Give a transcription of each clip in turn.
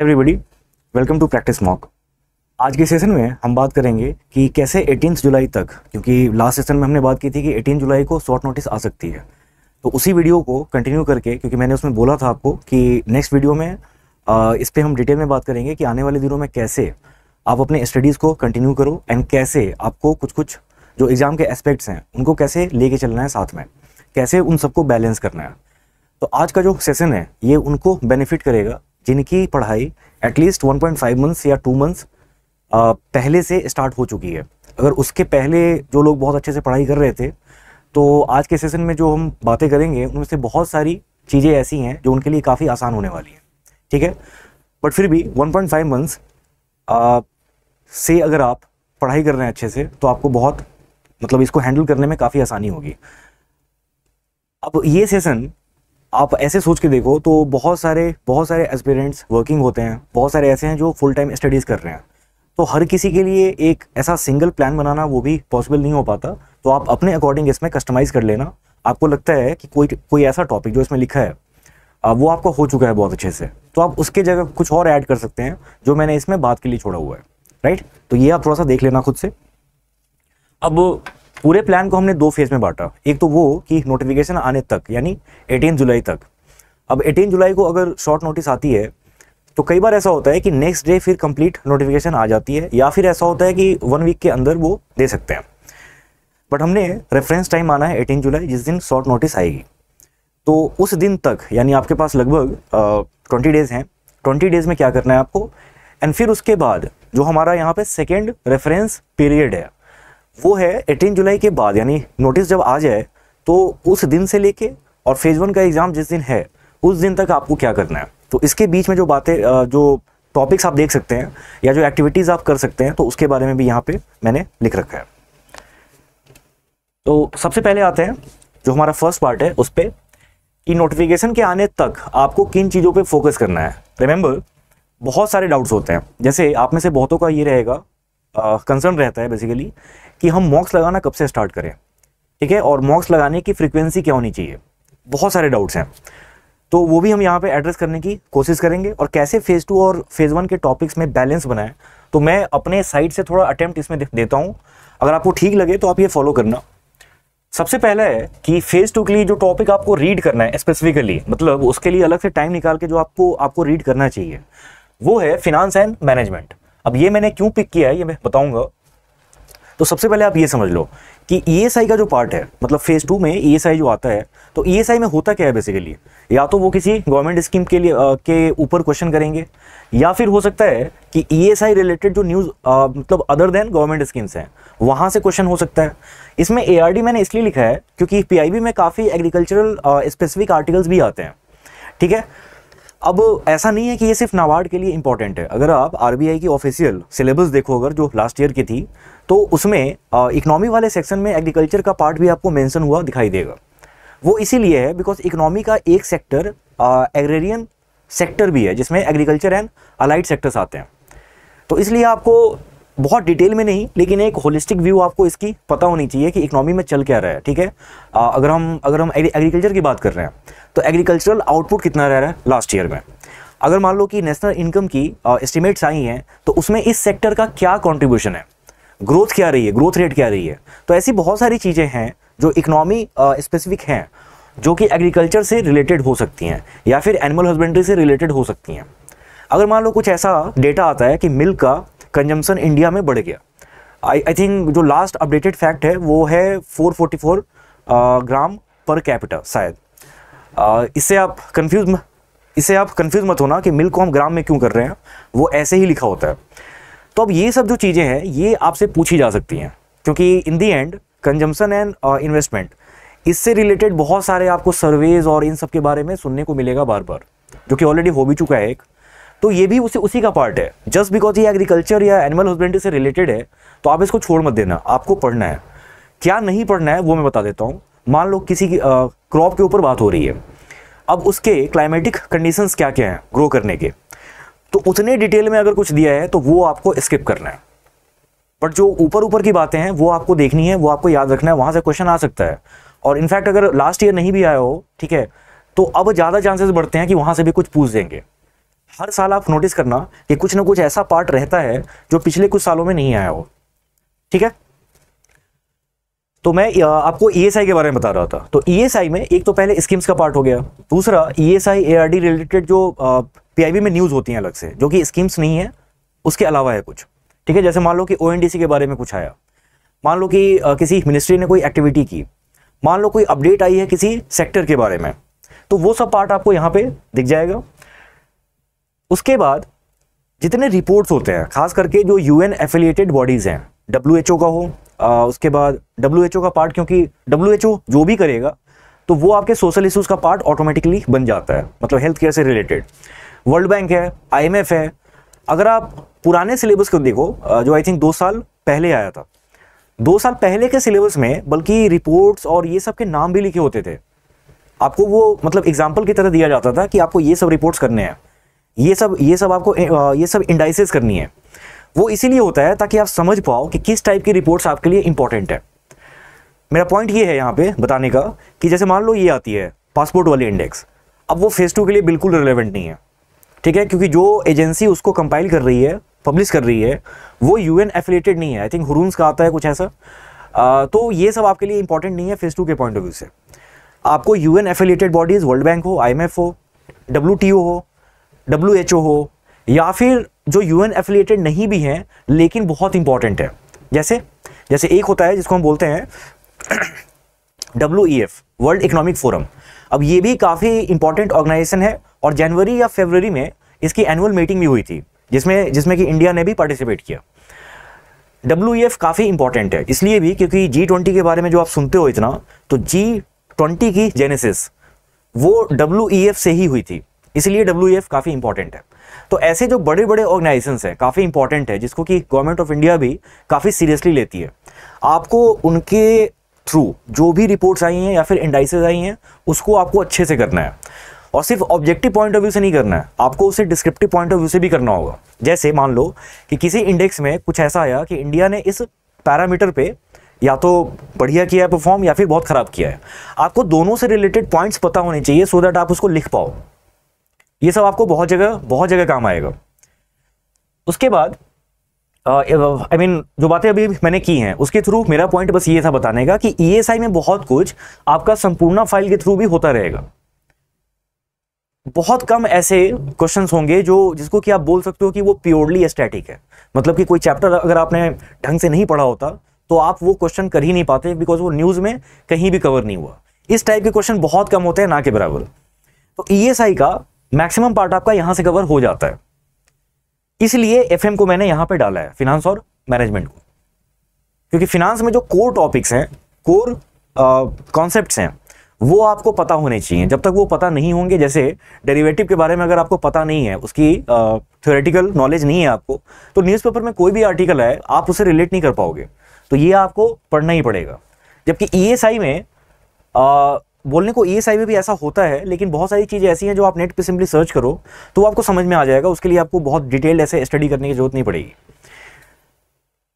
Everybody welcome to practice mock आज के session में हम बात करेंगे कि कैसे 18 जुलाई तक क्योंकि लास्ट सेशन में हमने बात की थी कि 18 जुलाई को शॉर्ट नोटिस आ सकती है तो उसी वीडियो को कंटिन्यू करके क्योंकि मैंने उसमें बोला था आपको कि नेक्स्ट वीडियो में आ, इस पर हम डिटेल में बात करेंगे कि आने वाले दिनों में कैसे आप अपने स्टडीज़ को कंटिन्यू करो एंड कैसे आपको कुछ कुछ जो एग्ज़ाम के एस्पेक्ट्स हैं उनको कैसे लेके चलना है साथ में कैसे उन सबको बैलेंस करना है तो आज का जो सेशन है ये उनको बेनिफिट करेगा जिनकी पढ़ाई एटलीस्ट 1.5 मंथ्स या टू मंथ्स पहले से स्टार्ट हो चुकी है अगर उसके पहले जो लोग बहुत अच्छे से पढ़ाई कर रहे थे तो आज के सेशन में जो हम बातें करेंगे उनमें से बहुत सारी चीज़ें ऐसी हैं जो उनके लिए काफ़ी आसान होने वाली हैं ठीक है बट फिर भी 1.5 मंथ्स से अगर आप पढ़ाई कर रहे हैं अच्छे से तो आपको बहुत मतलब इसको हैंडल करने में काफ़ी आसानी होगी अब ये सेशन आप ऐसे सोच के देखो तो बहुत सारे बहुत सारे एस्पिरेंट्स वर्किंग होते हैं बहुत सारे ऐसे हैं जो फुल टाइम स्टडीज़ कर रहे हैं तो हर किसी के लिए एक ऐसा सिंगल प्लान बनाना वो भी पॉसिबल नहीं हो पाता तो आप अपने अकॉर्डिंग इसमें कस्टमाइज़ कर लेना आपको लगता है कि कोई कोई ऐसा टॉपिक जो इसमें लिखा है वो आपका हो चुका है बहुत अच्छे से तो आप उसके जगह कुछ और ऐड कर सकते हैं जो मैंने इसमें बात के लिए छोड़ा हुआ है राइट तो ये आप थोड़ा सा देख लेना खुद से अब पूरे प्लान को हमने दो फेज में बांटा एक तो वो कि नोटिफिकेशन आने तक यानी एटीन जुलाई तक अब एटीन जुलाई को अगर शॉर्ट नोटिस आती है तो कई बार ऐसा होता है कि नेक्स्ट डे फिर कंप्लीट नोटिफिकेशन आ जाती है या फिर ऐसा होता है कि वन वीक के अंदर वो दे सकते हैं बट हमने रेफरेंस टाइम माना है एटीन जुलाई जिस दिन शॉर्ट नोटिस आएगी तो उस दिन तक यानी आपके पास लगभग ट्वेंटी डेज़ हैं ट्वेंटी डेज़ में क्या करना है आपको एंड फिर उसके बाद जो हमारा यहाँ पे सेकेंड रेफरेंस पीरियड है वो है एटीन जुलाई के बाद यानी नोटिस जब आ जाए तो उस दिन से लेके और फेज़ वन का एग्ज़ाम जिस दिन है उस दिन तक आपको क्या करना है तो इसके बीच में जो बातें जो टॉपिक्स आप देख सकते हैं या जो एक्टिविटीज़ आप कर सकते हैं तो उसके बारे में भी यहाँ पे मैंने लिख रखा है तो सबसे पहले आते हैं जो हमारा फर्स्ट पार्ट है उस पर कि नोटिफिकेशन के आने तक आपको किन चीज़ों पे फोकस करना है रिमेंबर बहुत सारे डाउट्स होते हैं जैसे आप में से बहुतों का ये रहेगा कंसर्न रहता है बेसिकली कि हम मॉक्स लगाना कब से स्टार्ट करें ठीक है और मॉक्स लगाने की फ्रिक्वेंसी क्या होनी चाहिए बहुत सारे डाउट्स हैं तो वो भी हम यहाँ पे एड्रेस करने की कोशिश करेंगे और कैसे फेज़ टू और फेज़ वन के टॉपिक्स में बैलेंस बनाएं तो मैं अपने साइड से थोड़ा अटेम्प्ट इसमें देता हूँ अगर आपको ठीक लगे तो आप ये फॉलो करना सबसे पहला है कि फेज़ टू के लिए जो टॉपिक आपको रीड करना है स्पेसिफिकली मतलब उसके लिए अलग से टाइम निकाल के जो आपको आपको रीड करना चाहिए वो है फिनांस एंड मैनेजमेंट अब ये मैंने क्यों पिक किया है ये मैं बताऊंगा तो सबसे पहले आप ये समझ लो कि ई e का जो पार्ट है मतलब फेज़ टू में ई e जो आता है तो ई e में होता क्या है बेसिकली या तो वो किसी गवर्नमेंट स्कीम के लिए आ, के ऊपर क्वेश्चन करेंगे या फिर हो सकता है कि ई रिलेटेड जो न्यूज़ मतलब अदर देन गवर्नमेंट स्कीम्स हैं वहाँ से क्वेश्चन हो सकता है इसमें ए मैंने इसलिए लिखा है क्योंकि पी में काफ़ी एग्रीकल्चरल स्पेसिफिक आर्टिकल्स भी आते हैं ठीक है अब ऐसा नहीं है कि ये सिर्फ नाबार्ड के लिए इंपॉर्टेंट है अगर आप आरबीआई की ऑफिशियल सिलेबस देखो अगर जो लास्ट ईयर की थी तो उसमें इकोनॉमी वाले सेक्शन में एग्रीकल्चर का पार्ट भी आपको मेंशन हुआ दिखाई देगा वो इसीलिए है बिकॉज इकनॉमी का एक सेक्टर एग्रेरियन सेक्टर भी है जिसमें एग्रीकल्चर एंड अलाइड सेक्टर्स आते हैं तो इसलिए आपको बहुत डिटेल में नहीं लेकिन एक होलिस्टिक व्यू आपको इसकी पता होनी चाहिए कि इकोनॉमी में चल क्या रहा है ठीक है अगर हम अगर हम एग्रीकल्चर की बात कर रहे हैं तो एग्रीकल्चरल आउटपुट कितना रह रहा है लास्ट ईयर में अगर मान लो कि नेशनल इनकम की एस्टिमेट्स आई हैं तो उसमें इस सेक्टर का क्या कॉन्ट्रीब्यूशन है ग्रोथ क्या रही है ग्रोथ रेट क्या रही है तो ऐसी बहुत सारी चीज़ें हैं जो इकोनॉमी स्पेसिफिक हैं जो कि एग्रीकल्चर से रिलेटेड हो सकती हैं या फिर एनिमल हस्बेंड्री से रिलेटेड हो सकती हैं अगर मान लो कुछ ऐसा डेटा आता है कि मिल्क का कंजम्पन इंडिया में बढ़ गया आई आई थिंक जो लास्ट अपडेटेड फैक्ट है वो है 444 ग्राम पर कैपिटल शायद uh, इससे आप कंफ्यूज इससे आप कंफ्यूज मत होना कि मिल्क को हम ग्राम में क्यों कर रहे हैं वो ऐसे ही लिखा होता है तो अब ये सब जो चीज़ें हैं ये आपसे पूछी जा सकती हैं क्योंकि in the end consumption and investment इससे रिलेटेड बहुत सारे आपको सर्वेज और इन सब के बारे में सुनने को मिलेगा बार बार जो कि ऑलरेडी हो भी चुका है एक तो ये भी उसी उसी का पार्ट है जस्ट बिकॉज ये एग्रीकल्चर या एनिमल हस्बेंड्री से रिलेटेड है तो आप इसको छोड़ मत देना आपको पढ़ना है क्या नहीं पढ़ना है वो मैं बता देता हूँ मान लो किसी की क्रॉप के ऊपर बात हो रही है अब उसके क्लाइमेटिक कंडीशंस क्या क्या हैं ग्रो करने के तो उतने डिटेल में अगर कुछ दिया है तो वो आपको स्किप करना है बट जो ऊपर ऊपर की बातें हैं वो आपको देखनी है वो आपको याद रखना है वहाँ से क्वेश्चन आ सकता है और इनफैक्ट अगर लास्ट ईयर नहीं भी आया हो ठीक है तो अब ज़्यादा चांसेस बढ़ते हैं कि वहाँ से भी कुछ पूछ देंगे हर साल आप नोटिस करना कि कुछ ना कुछ ऐसा पार्ट रहता है जो पिछले कुछ सालों में नहीं आया हो ठीक है तो मैं आपको ईएसआई e के बारे में बता रहा था तो ईएसआई e में एक तो पहले स्कीम्स का पार्ट हो गया दूसरा ईएसआई एआरडी रिलेटेड जो पीआईबी में न्यूज़ होती हैं अलग से जो कि स्कीम्स नहीं है उसके अलावा है कुछ ठीक है जैसे मान लो कि ओ के बारे में कुछ आया मान लो कि किसी मिनिस्ट्री ने कोई एक्टिविटी की मान लो कोई अपडेट आई है किसी सेक्टर के बारे में तो वो सब पार्ट आपको यहाँ पे दिख जाएगा उसके बाद जितने रिपोर्ट्स होते हैं खास करके जो यू एन एफिलिएटेड बॉडीज़ हैं डब्ल्यू का हो आ, उसके बाद डब्ल्यू का पार्ट क्योंकि डब्ल्यू जो भी करेगा तो वो आपके सोशल इशूज़ का पार्ट ऑटोमेटिकली बन जाता है मतलब हेल्थ केयर से रिलेटेड वर्ल्ड बैंक है आईएमएफ है अगर आप पुराने सिलेबस को देखो जो आई थिंक दो साल पहले आया था दो साल पहले के सिलेबस में बल्कि रिपोर्ट्स और ये सब के नाम भी लिखे होते थे आपको वो मतलब एग्जाम्पल की तरह दिया जाता था कि आपको ये सब रिपोर्ट्स करने हैं ये सब ये सब आपको ये सब इंडाइसिस करनी है वो इसीलिए होता है ताकि आप समझ पाओ कि किस टाइप की रिपोर्ट्स आपके लिए इंपॉर्टेंट है मेरा पॉइंट ये है यहाँ पे बताने का कि जैसे मान लो ये आती है पासपोर्ट वाली इंडेक्स अब वो फेज़ टू के लिए बिल्कुल रिलेवेंट नहीं है ठीक है क्योंकि जो एजेंसी उसको कंपाइल कर रही है पब्लिश कर रही है वो यू एन एफिलेटेड नहीं है आई थिंक हुरूंस का आता है कुछ ऐसा आ, तो ये सब आपके लिए इंपॉर्टेंट नहीं है फेज़ टू के पॉइंट ऑफ व्यू से आपको U N affiliated bodies World Bank हो आई एम एफ हो डब्ल्यू टी ओ हो डब्ल्यू हो या फिर जो यू एन एफिलेटेड नहीं भी हैं लेकिन बहुत इंपॉर्टेंट है जैसे जैसे एक होता है जिसको हम बोलते हैं डब्ल्यू वर्ल्ड इकोनॉमिक फोरम अब ये भी काफ़ी इंपॉर्टेंट ऑर्गेनाइजेशन है और जनवरी या फेबररी में इसकी एनुअल मीटिंग भी हुई थी जिसमें जिसमें कि इंडिया ने भी पार्टिसिपेट किया डब्ल्यू ई एफ काफ़ी इंपॉर्टेंट है इसलिए भी क्योंकि जी ट्वेंटी के बारे में जो आप सुनते हो इतना तो जी ट्वेंटी की जेनेसिस वो डब्ल्यू ई एफ से ही हुई थी इसलिए डब्ल्यू काफ़ी इंपॉर्टेंट है तो ऐसे जो बड़े बड़े ऑर्गेनाइजेशन हैं काफ़ी इंपॉर्टेंट है जिसको कि गवर्नमेंट ऑफ इंडिया भी काफ़ी सीरियसली लेती है आपको उनके थ्रू जो भी रिपोर्ट्स आई हैं या फिर इंडाइसेज आई हैं उसको आपको अच्छे से करना है और सिर्फ ऑब्जेक्टिव पॉइंट ऑफ व्यू से नहीं करना है आपको उसे डिस्क्रिप्टिव पॉइंट ऑफ व्यू से भी करना होगा जैसे मान लो कि किसी इंडेक्स में कुछ ऐसा आया कि इंडिया ने इस पैरामीटर पे या तो बढ़िया किया है परफॉर्म या फिर बहुत ख़राब किया है आपको दोनों से रिलेटेड पॉइंट्स पता होने चाहिए सो so दैट आप उसको लिख पाओ ये सब आपको बहुत जगह बहुत जगह काम आएगा उसके बाद आई मीन जो बातें अभी मैंने की हैं उसके थ्रू मेरा पॉइंट बस ये था बताने का कि ई e में बहुत कुछ आपका संपूर्ण फाइल के थ्रू भी होता रहेगा बहुत कम ऐसे क्वेश्चंस होंगे जो जिसको कि आप बोल सकते हो कि वो प्योरली स्टैटिक है मतलब कि कोई चैप्टर अगर आपने ढंग से नहीं पढ़ा होता तो आप वो क्वेश्चन कर ही नहीं पाते बिकॉज वो न्यूज़ में कहीं भी कवर नहीं हुआ इस टाइप के क्वेश्चन बहुत कम होते हैं ना के बराबर तो ई e का मैक्सिमम पार्ट आपका यहां से कवर हो जाता है इसलिए एफ को मैंने यहां पे डाला है फिनांस और मैनेजमेंट को क्योंकि फिनांस में जो कोर टॉपिक्स हैं कोर कॉन्सेप्ट हैं वो आपको पता होने चाहिए जब तक वो पता नहीं होंगे जैसे डेरिवेटिव के बारे में अगर आपको पता नहीं है उसकी थ्योरेटिकल uh, नॉलेज नहीं है आपको तो न्यूज़पेपर में कोई भी आर्टिकल है आप उसे रिलेट नहीं कर पाओगे तो ये आपको पढ़ना ही पड़ेगा जबकि ई e में आ, बोलने को ई में भी ऐसा होता है लेकिन बहुत सारी चीज़ें ऐसी हैं जो आप नेट पे सिंपली सर्च करो तो आपको समझ में आ जाएगा उसके लिए आपको बहुत डिटेल ऐसे स्टडी करने की जरूरत नहीं पड़ेगी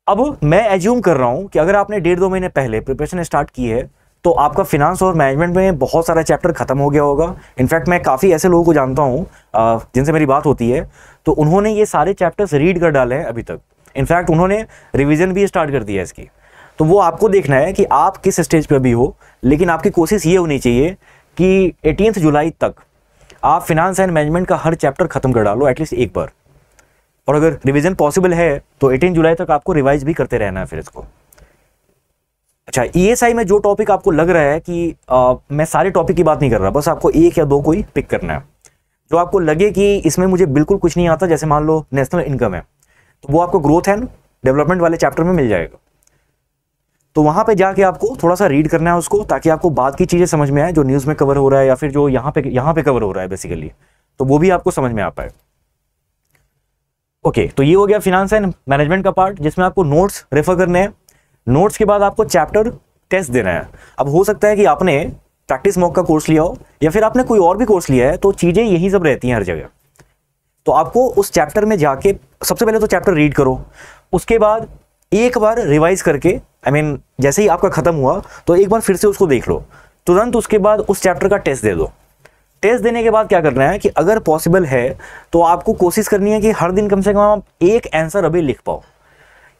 अब मैं एज्यूम कर रहा हूँ कि अगर आपने डेढ़ दो महीने पहले प्रिपरेशन स्टार्ट की है तो आपका फिनांस और मैनेजमेंट में बहुत सारा चैप्टर खत्म हो गया होगा इनफैक्ट मैं काफ़ी ऐसे लोगों को जानता हूँ जिनसे मेरी बात होती है तो उन्होंने ये सारे चैप्टर्स रीड कर डाले हैं अभी तक इनफैक्ट उन्होंने रिविज़न भी स्टार्ट कर दिया है इसकी तो वो आपको देखना है कि आप किस स्टेज पर भी हो लेकिन आपकी कोशिश ये होनी चाहिए कि एटीनथ जुलाई तक आप फिनांस एंड मैनेजमेंट का हर चैप्टर ख़त्म कर डालो एटलीस्ट एक बार और अगर रिवीजन पॉसिबल है तो 18 जुलाई तक आपको रिवाइज भी करते रहना है फिर इसको अच्छा ई e में जो टॉपिक आपको लग रहा है कि आ, मैं सारे टॉपिक की बात नहीं कर रहा बस आपको एक या दो कोई पिक करना है जो आपको लगे कि इसमें मुझे बिल्कुल कुछ नहीं आता जैसे मान लो नेशनल इनकम है तो वो आपको ग्रोथ एंड डेवलपमेंट वाले चैप्टर में मिल जाएगा तो वहां पे जाके आपको थोड़ा सा रीड करना है उसको ताकि आपको बाद की चीज़ें समझ में आए जो न्यूज़ में कवर हो रहा है या फिर जो यहाँ पे यहाँ पे कवर हो रहा है बेसिकली तो वो भी आपको समझ में आ पाए ओके तो ये हो गया फिनांस एंड मैनेजमेंट का पार्ट जिसमें आपको नोट्स रेफर करने हैं नोट्स के बाद आपको चैप्टर टेस्ट देना है अब हो सकता है कि आपने प्रैक्टिस मॉक का कोर्स लिया हो या फिर आपने कोई और भी कोर्स लिया है तो चीज़ें यही सब रहती हैं हर जगह तो आपको उस चैप्टर में जाके सबसे पहले तो चैप्टर रीड करो उसके बाद एक बार रिवाइज करके आई I मीन mean, जैसे ही आपका ख़त्म हुआ तो एक बार फिर से उसको देख लो तुरंत उसके बाद उस चैप्टर का टेस्ट दे दो टेस्ट देने के बाद क्या करना है कि अगर पॉसिबल है तो आपको कोशिश करनी है कि हर दिन कम से कम आप एक आंसर अभी लिख पाओ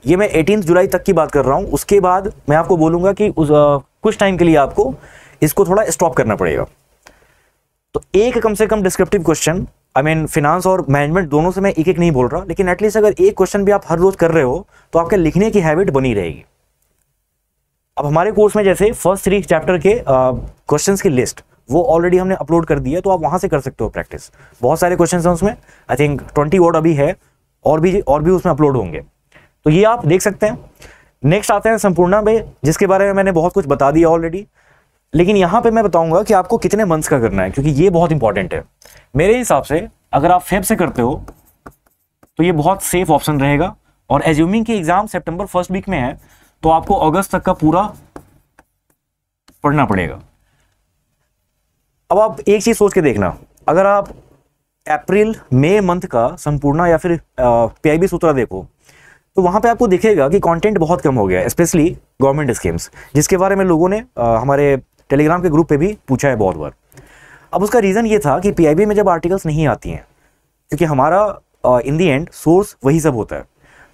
ये मैं एटीन जुलाई तक की बात कर रहा हूँ उसके बाद मैं आपको बोलूँगा कि उस आ, कुछ टाइम के लिए आपको इसको थोड़ा स्टॉप करना पड़ेगा तो एक कम से कम descriptive question I mean finance और मैनेजमेंट दोनों से मैं एक एक नहीं बोल रहा लेकिन एटलीस्ट अगर एक क्वेश्चन भी आप हर रोज कर रहे हो तो आपके लिखने की हैबिट बनी रहेगी अब हमारे कोर्स में जैसे फर्स्ट थ्री चैप्टर के क्वेश्चन की लिस्ट वो ऑलरेडी हमने अपलोड कर दी है तो आप वहां से कर सकते हो प्रैक्टिस बहुत सारे क्वेश्चन हैं उसमें आई थिंक ट्वेंटी वर्ड अभी है और भी और भी उसमें अपलोड होंगे तो ये आप देख सकते हैं नेक्स्ट आते हैं संपूर्णा में जिसके बारे में मैंने बहुत कुछ बता दिया ऑलरेडी लेकिन यहाँ पे मैं बताऊंगा कि आपको कितने मंथ्स का करना है क्योंकि ये बहुत इंपॉर्टेंट है मेरे हिसाब से अगर आप फेब से करते हो तो ये बहुत सेफ ऑप्शन रहेगा और एज्यूमिंग की एग्जाम सेप्टेम्बर फर्स्ट वीक में है तो आपको अगस्त तक का पूरा पढ़ना पड़ेगा अब आप एक चीज सोच के देखना अगर आप अप्रैल मई मंथ का संपूर्ण या फिर पीआईबी सूत्रा देखो तो वहां पे आपको दिखेगा कि कंटेंट बहुत कम हो गया स्पेशली गवर्नमेंट स्कीम्स जिसके बारे में लोगों ने आ, हमारे टेलीग्राम के ग्रुप पे भी पूछा है बहुत बार अब उसका रीज़न ये था कि पी में जब आर्टिकल्स नहीं आती हैं क्योंकि हमारा इन दी एंड सोर्स वही सब होता है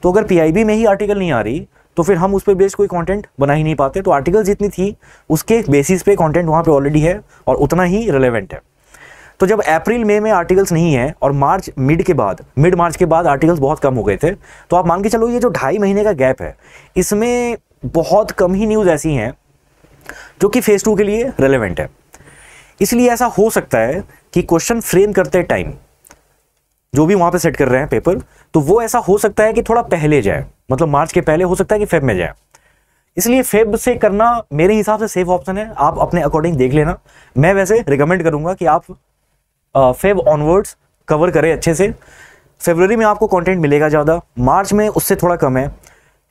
तो अगर पी में ही आर्टिकल नहीं आ रही तो फिर हम उस पर बेस्ड कोई कंटेंट बना ही नहीं पाते तो आर्टिकल जितनी थी उसके बेसिस पे कंटेंट वहाँ पे ऑलरेडी है और उतना ही रिलेवेंट है तो जब अप्रैल मई में, में आर्टिकल्स नहीं है और मार्च मिड के बाद मिड मार्च के बाद आर्टिकल्स बहुत कम हो गए थे तो आप मान के चलो ये जो ढाई महीने का गैप है इसमें बहुत कम ही न्यूज़ ऐसी हैं जो कि फेज़ टू के लिए रेलिवेंट है इसलिए ऐसा हो सकता है कि क्वेश्चन फ्रेम करते टाइम जो भी वहां पे सेट कर रहे हैं पेपर तो वो ऐसा हो सकता है कि थोड़ा पहले जाए मतलब मार्च के पहले हो सकता है कि फेब में जाए इसलिए फेब से करना मेरे हिसाब से सेफ ऑप्शन है आप अपने अकॉर्डिंग देख लेना मैं वैसे रिकमेंड करूंगा कि आप फेब ऑनवर्ड्स कवर करें अच्छे से फेबररी में आपको कंटेंट मिलेगा ज़्यादा मार्च में उससे थोड़ा कम है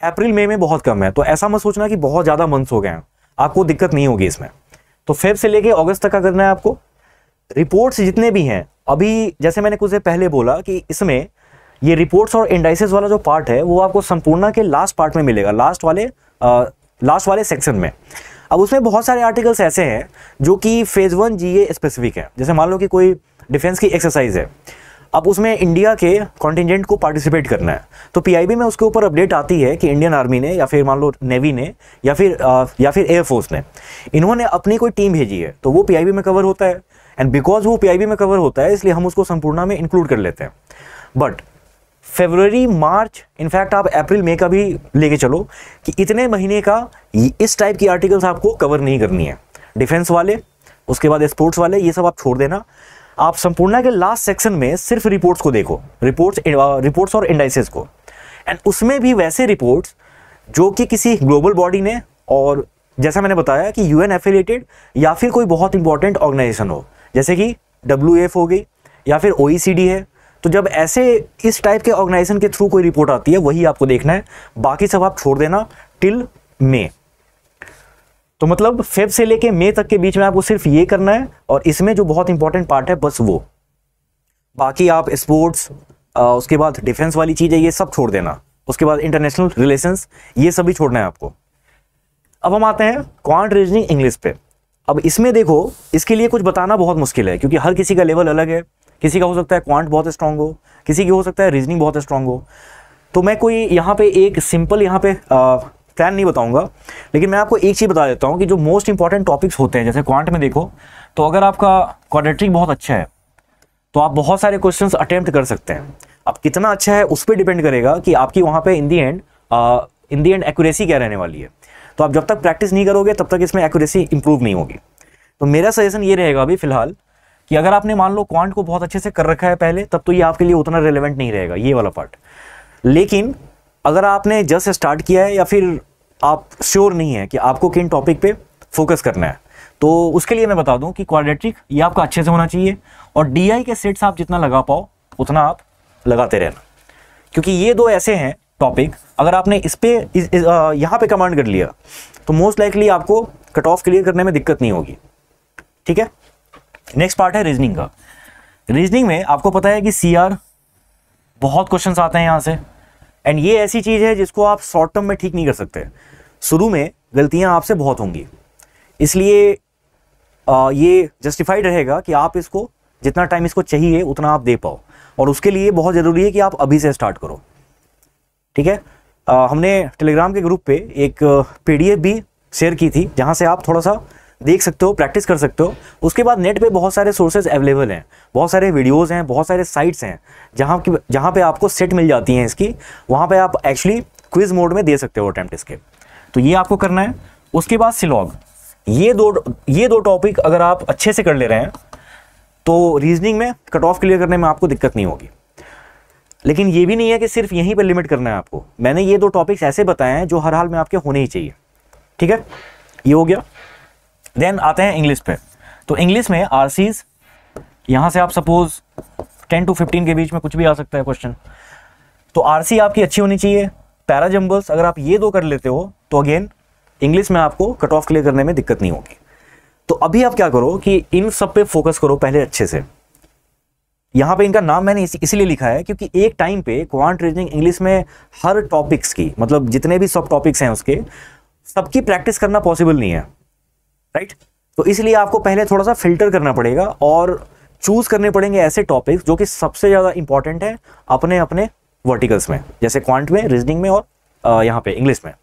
अप्रैल मई में, में बहुत कम है तो ऐसा मत सोचना कि बहुत ज़्यादा मंथ्स हो गए हैं आपको दिक्कत नहीं होगी इसमें तो फेब से लेके अगस्त तक का करना है आपको रिपोर्ट्स जितने भी हैं अभी जैसे मैंने कुछ देर पहले बोला कि इसमें ये रिपोर्ट्स और इंडाइसिस वाला जो पार्ट है वो आपको संपूर्णा के लास्ट पार्ट में मिलेगा लास्ट वाले आ, लास्ट वाले सेक्शन में अब उसमें बहुत सारे आर्टिकल्स ऐसे हैं जो कि फेज़ वन जी स्पेसिफिक है जैसे मान लो कि कोई डिफेंस की एक्सरसाइज है अब उसमें इंडिया के कॉन्टिजेंट को पार्टिसिपेट करना है तो पीआईबी में उसके ऊपर अपडेट आती है कि इंडियन आर्मी ने या फिर मान लो नेवी ने या फिर आ, या फिर एयरफोर्स ने इन्होंने अपनी कोई टीम भेजी है तो वो पीआईबी में कवर होता है एंड बिकॉज वो पीआईबी में कवर होता है इसलिए हम उसको संपूर्णा में इंक्लूड कर लेते हैं बट फेबररी मार्च इनफैक्ट आप अप्रैल मई का भी लेके चलो कि इतने महीने का इस टाइप की आर्टिकल्स आपको कवर नहीं करनी है डिफेंस वाले उसके बाद स्पोर्ट्स वाले ये सब आप छोड़ देना आप संपूर्णा के लास्ट सेक्शन में सिर्फ रिपोर्ट्स को देखो रिपोर्ट्स रिपोर्ट्स uh, और इंडाइसिस को एंड उसमें भी वैसे रिपोर्ट्स जो कि किसी ग्लोबल बॉडी ने और जैसा मैंने बताया कि यूएन एफिलेटेड या फिर कोई बहुत इंपॉर्टेंट ऑर्गेनाइजेशन हो जैसे कि डब्ल्यू हो गई या फिर ओ e है तो जब ऐसे इस टाइप के ऑर्गेनाइजेशन के थ्रू कोई रिपोर्ट आती है वही आपको देखना है बाकी सब आप छोड़ देना टिल मे तो मतलब फेब से लेके मई तक के बीच में आपको सिर्फ ये करना है और इसमें जो बहुत इंपॉर्टेंट पार्ट है बस वो बाकी आप स्पोर्ट्स उसके बाद डिफेंस वाली चीज है ये सब छोड़ देना उसके बाद इंटरनेशनल रिलेशंस ये सभी छोड़ना है आपको अब हम आते हैं क्वांट रीजनिंग इंग्लिश पे अब इसमें देखो इसके लिए कुछ बताना बहुत मुश्किल है क्योंकि हर किसी का लेवल अलग है किसी का हो सकता है क्वांट बहुत स्ट्रांग हो किसी की हो सकता है रीजनिंग बहुत स्ट्रांग हो तो मैं कोई यहाँ पे एक सिंपल यहाँ पे प्लान नहीं बताऊंगा लेकिन मैं आपको एक चीज़ बता देता हूँ कि जो मोस्ट इंपॉर्टेंट टॉपिक्स होते हैं जैसे क्वांट में देखो तो अगर आपका क्वाड्रेटिक बहुत अच्छा है तो आप बहुत सारे क्वेश्चंस अटेम्प्ट कर सकते हैं अब कितना अच्छा है उस पर डिपेंड करेगा कि आपकी वहाँ पर in the end in the end accuracy क्या रहने वाली है तो आप जब तक प्रैक्टिस नहीं करोगे तब तक इसमें एक्यूरेसी इंप्रूव नहीं होगी तो मेरा सजेशन ये रहेगा अभी फिलहाल कि अगर आपने मान लो क्वांट को बहुत अच्छे से कर रखा है पहले तब तो ये आपके लिए उतना रिलेवेंट नहीं रहेगा ये वाला पार्ट लेकिन अगर आपने जस्ट स्टार्ट किया है या फिर आप श्योर नहीं है कि आपको किन टॉपिक पे फोकस करना है तो उसके लिए मैं बता दूं कि क्वाड्रेटिक ये आपका अच्छे से होना चाहिए और डी के सेट्स आप जितना लगा पाओ उतना आप लगाते रहना क्योंकि ये दो ऐसे हैं टॉपिक अगर आपने इस पर यहाँ पे कमांड कर लिया तो मोस्ट लाइकली आपको कट ऑफ क्लियर करने में दिक्कत नहीं होगी ठीक है नेक्स्ट पार्ट है रीजनिंग का रीजनिंग में आपको पता है कि सी बहुत क्वेश्चन आते हैं यहाँ से एंड ये ऐसी चीज़ है जिसको आप शॉर्ट टर्म में ठीक नहीं कर सकते शुरू में गलतियाँ आपसे बहुत होंगी इसलिए आ, ये जस्टिफाइड रहेगा कि आप इसको जितना टाइम इसको चाहिए उतना आप दे पाओ और उसके लिए बहुत ज़रूरी है कि आप अभी से स्टार्ट करो ठीक है आ, हमने टेलीग्राम के ग्रुप पे एक पीडीएफ भी शेयर की थी जहाँ से आप थोड़ा सा देख सकते हो प्रैक्टिस कर सकते हो उसके बाद नेट पे बहुत सारे सोर्सेज अवेलेबल हैं बहुत सारे वीडियोस हैं बहुत सारे साइट्स हैं जहाँ की जहाँ पे आपको सेट मिल जाती हैं इसकी वहाँ पे आप एक्चुअली क्विज मोड में दे सकते हो अटैम्प्ट इसके तो ये आपको करना है उसके बाद सिलॉग ये दो ये दो टॉपिक अगर आप अच्छे से कर ले रहे हैं तो रीजनिंग में कट ऑफ क्लियर करने में आपको दिक्कत नहीं होगी लेकिन ये भी नहीं है कि सिर्फ यहीं पर लिमिट करना है आपको मैंने ये दो टॉपिक्स ऐसे बताए हैं जो हर हाल में आपके होने ही चाहिए ठीक है ये हो गया देन आते हैं इंग्लिश पे तो इंग्लिश में आर सीज यहाँ से आप सपोज टेन टू फिफ्टीन के बीच में कुछ भी आ सकता है क्वेश्चन तो आर सी आपकी अच्छी होनी चाहिए पैरा जम्बल्स अगर आप ये दो कर लेते हो तो अगेन इंग्लिश में आपको कट ऑफ क्लियर करने में दिक्कत नहीं होगी तो अभी आप क्या करो कि इन सब पे फोकस करो पहले अच्छे से यहाँ पे इनका नाम मैंने इसी इसीलिए लिखा है क्योंकि एक टाइम पे क्वांट रीजनिंग इंग्लिश में हर टॉपिक्स की मतलब जितने भी सब टॉपिक्स हैं उसके सबकी प्रैक्टिस करना पॉसिबल नहीं है राइट तो इसलिए आपको पहले थोड़ा सा फिल्टर करना पड़ेगा और चूज़ करने पड़ेंगे ऐसे टॉपिक्स जो कि सबसे ज़्यादा इंपॉर्टेंट है अपने अपने वर्टिकल्स में जैसे क्वांट में रीजनिंग में और यहाँ पे इंग्लिश में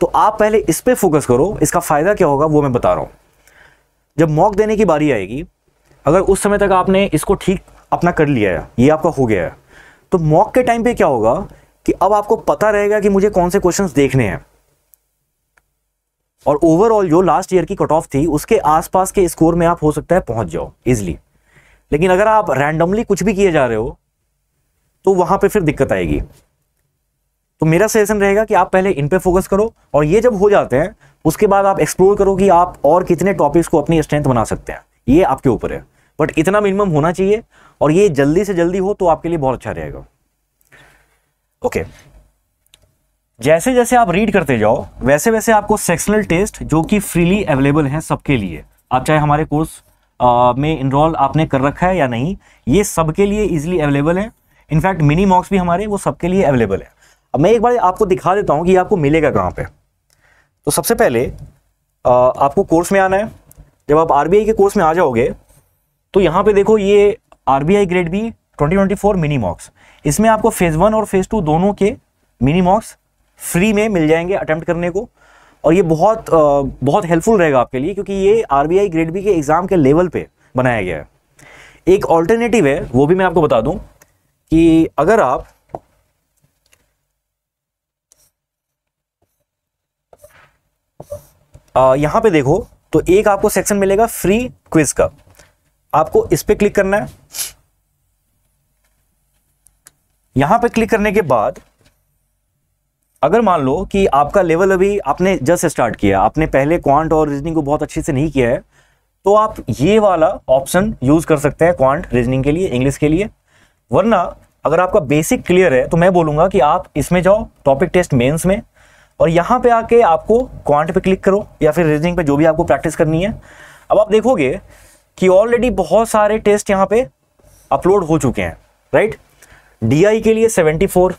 तो आप पहले इस पर फोकस करो इसका फ़ायदा क्या होगा वो मैं बता रहा हूँ जब मॉक देने की बारी आएगी अगर उस समय तक आपने इसको ठीक अपना कर लिया है ये आपका हो गया है तो मॉक के टाइम पे क्या होगा कि अब आपको पता रहेगा कि मुझे कौन से क्वेश्चंस देखने हैं और ओवरऑल जो लास्ट ईयर की कट ऑफ थी उसके आसपास के स्कोर में आप हो सकता है पहुंच जाओ इजिली लेकिन अगर आप रैंडमली कुछ भी किए जा रहे हो तो वहां पे फिर दिक्कत आएगी तो मेरा सजेशन रहेगा कि आप पहले इन पे फोकस करो और ये जब हो जाते हैं उसके बाद आप एक्सप्लोर करो कि आप और कितने टॉपिक्स को अपनी स्ट्रेंथ बना सकते हैं ये आपके ऊपर है बट इतना मिनिमम होना चाहिए और ये जल्दी से जल्दी हो तो आपके लिए बहुत अच्छा रहेगा ओके okay. जैसे जैसे आप रीड करते जाओ वैसे वैसे आपको सेक्शनल टेस्ट जो कि फ्रीली अवेलेबल हैं सबके लिए आप चाहे हमारे कोर्स में इनरोल आपने कर रखा है या नहीं ये सबके लिए इजीली अवेलेबल है इनफैक्ट मिनी मॉक्स भी हमारे वो सबके लिए अवेलेबल है अब मैं एक बार आपको दिखा देता हूँ कि आपको मिलेगा कहाँ पर तो सबसे पहले आ, आपको कोर्स में आना है जब आप आर के कोर्स में आ जाओगे तो यहाँ पर देखो ये R grade B 2024 mini mocks इसमें आपको फेज़ वन और फेज़ टू दोनों के मिनी मॉक्स फ्री में मिल जाएंगे अटैम्प्ट करने को और ये बहुत बहुत हेल्पफुल रहेगा आपके लिए क्योंकि ये आर ग्रेड बी के एग्ज़ाम के लेवल पर बनाया गया है एक ऑल्टरनेटिव है वो भी मैं आपको बता दूं कि अगर आप आ, यहां पे देखो तो एक आपको सेक्शन मिलेगा फ्री क्विज का आपको इस पर क्लिक करना है यहां पे क्लिक करने के बाद अगर मान लो कि आपका लेवल अभी आपने जस्ट स्टार्ट किया आपने पहले क्वांट और रीजनिंग को बहुत अच्छे से नहीं किया है तो आप ये वाला ऑप्शन यूज़ कर सकते हैं क्वांट रीजनिंग के लिए इंग्लिश के लिए वरना अगर आपका बेसिक क्लियर है तो मैं बोलूंगा कि आप इसमें जाओ टॉपिक टेस्ट मेन्स में और यहाँ पे आके आपको क्वांट पे क्लिक करो या फिर रीजनिंग पे जो भी आपको प्रैक्टिस करनी है अब आप देखोगे कि ऑलरेडी बहुत सारे टेस्ट यहाँ पे अपलोड हो चुके हैं राइट डी के लिए 74